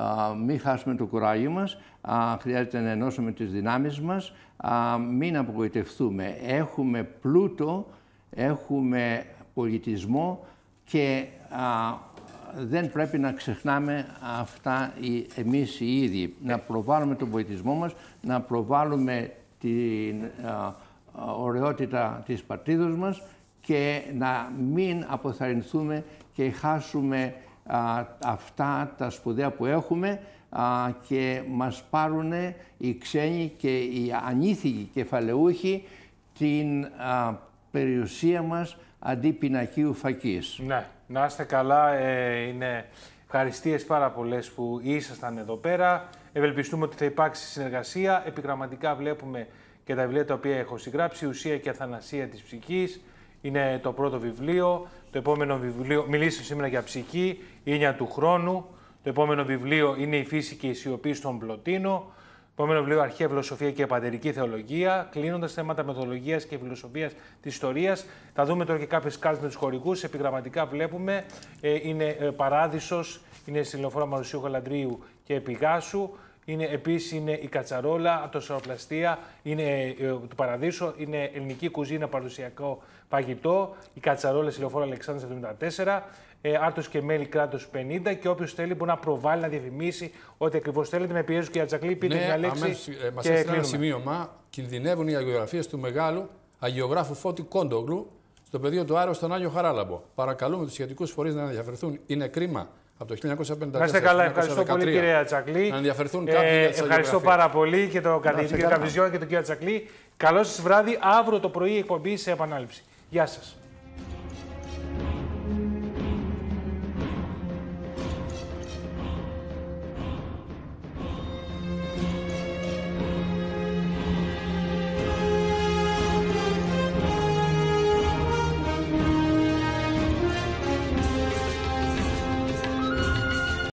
Α, μην χάσουμε το κουράγιο μας, α, χρειάζεται να ενώσουμε τις δυνάμεις μας, α, μην απογοητευτούμε. Έχουμε πλούτο, έχουμε πολιτισμό και δεν πρέπει να ξεχνάμε αυτά οι, εμείς οι ίδιοι. Να προβάλλουμε τον πολιτισμό μας, να προβάλλουμε την ωραιότητα της πατρίδος μας και να μην αποθαρρυνθούμε και χάσουμε αυτά τα σπουδαία που έχουμε και μας πάρουν οι ξένοι και οι ανήθικοι κεφαλαιούχοι την περιουσία μας αντί πινακίου φακής. Ναι, να είστε καλά. Ε, είναι ευχαριστίες πάρα πολλές που ήσασταν εδώ πέρα. Ευελπιστούμε ότι θα υπάρξει συνεργασία. Επιγραμματικά βλέπουμε και τα βιβλία τα οποία έχω συγγράψει. Ουσία και Αθανασία της Ψυχής είναι το πρώτο βιβλίο. Το επόμενο βιβλίο, μιλήσω σήμερα για ψυχή, η του χρόνου. Το επόμενο βιβλίο είναι η φύση και η σιωπή στον Πλωτίνο. Το επόμενο βιβλίο Αρχαία Φιλοσοφία και Πατερική Θεολογία. Κλείνοντας θέματα μεθοδολογία και φιλοσοφίας της ιστορίας. Θα δούμε τώρα και κάποιες κάρτε με τους χορηγούς. Επιγραμματικά βλέπουμε. Ε, είναι ε, Παράδεισος, είναι στη λεωφόρα Μαρουσίου Χαλαντρίου και Επιγάσου είναι επίσης είναι η κατσαρόλα, το σαροπλαστία, είναι ε, το παραδείσο, είναι ελληνική κουζίνα παραδοσιακό Η κατσαρόλα κατσαρόλε λεωφόρα Αλεξάνδρας 74, ε, άρτος και Μέλη κράτο 50 και όποιος θέλει μπορεί να προβάλλει, να διαφημίσει ό,τι ακριβώς θέλετε. Με πιέζουν και η ατζακλοί, πείτε ναι, μια λέξη. Αμέσως, ε, μας έστειλε ένα σημείωμα. Κινδυνεύουν οι αγιογραφίες του μεγάλου αγιογράφου Φώτη Κόντογλου στο πεδίο του Άρεο στον Άγιο Χαράλαμπο. Παρακαλούμε τους σχετικού φορείς να διαφερθούν, Είναι κρίμα από το 1954. Να είστε καλά, ευχαριστώ πολύ κύριε Ατσακλή, Να ενδιαφερθούν ε, κάποιοι ε, για Ευχαριστώ πάρα πολύ και τον καθηγητή κύριο και τον κύριο Ατσακλή. Καλό σα βράδυ. Αύριο το πρωί εκπομπή σε επανάληψη. Γεια σας.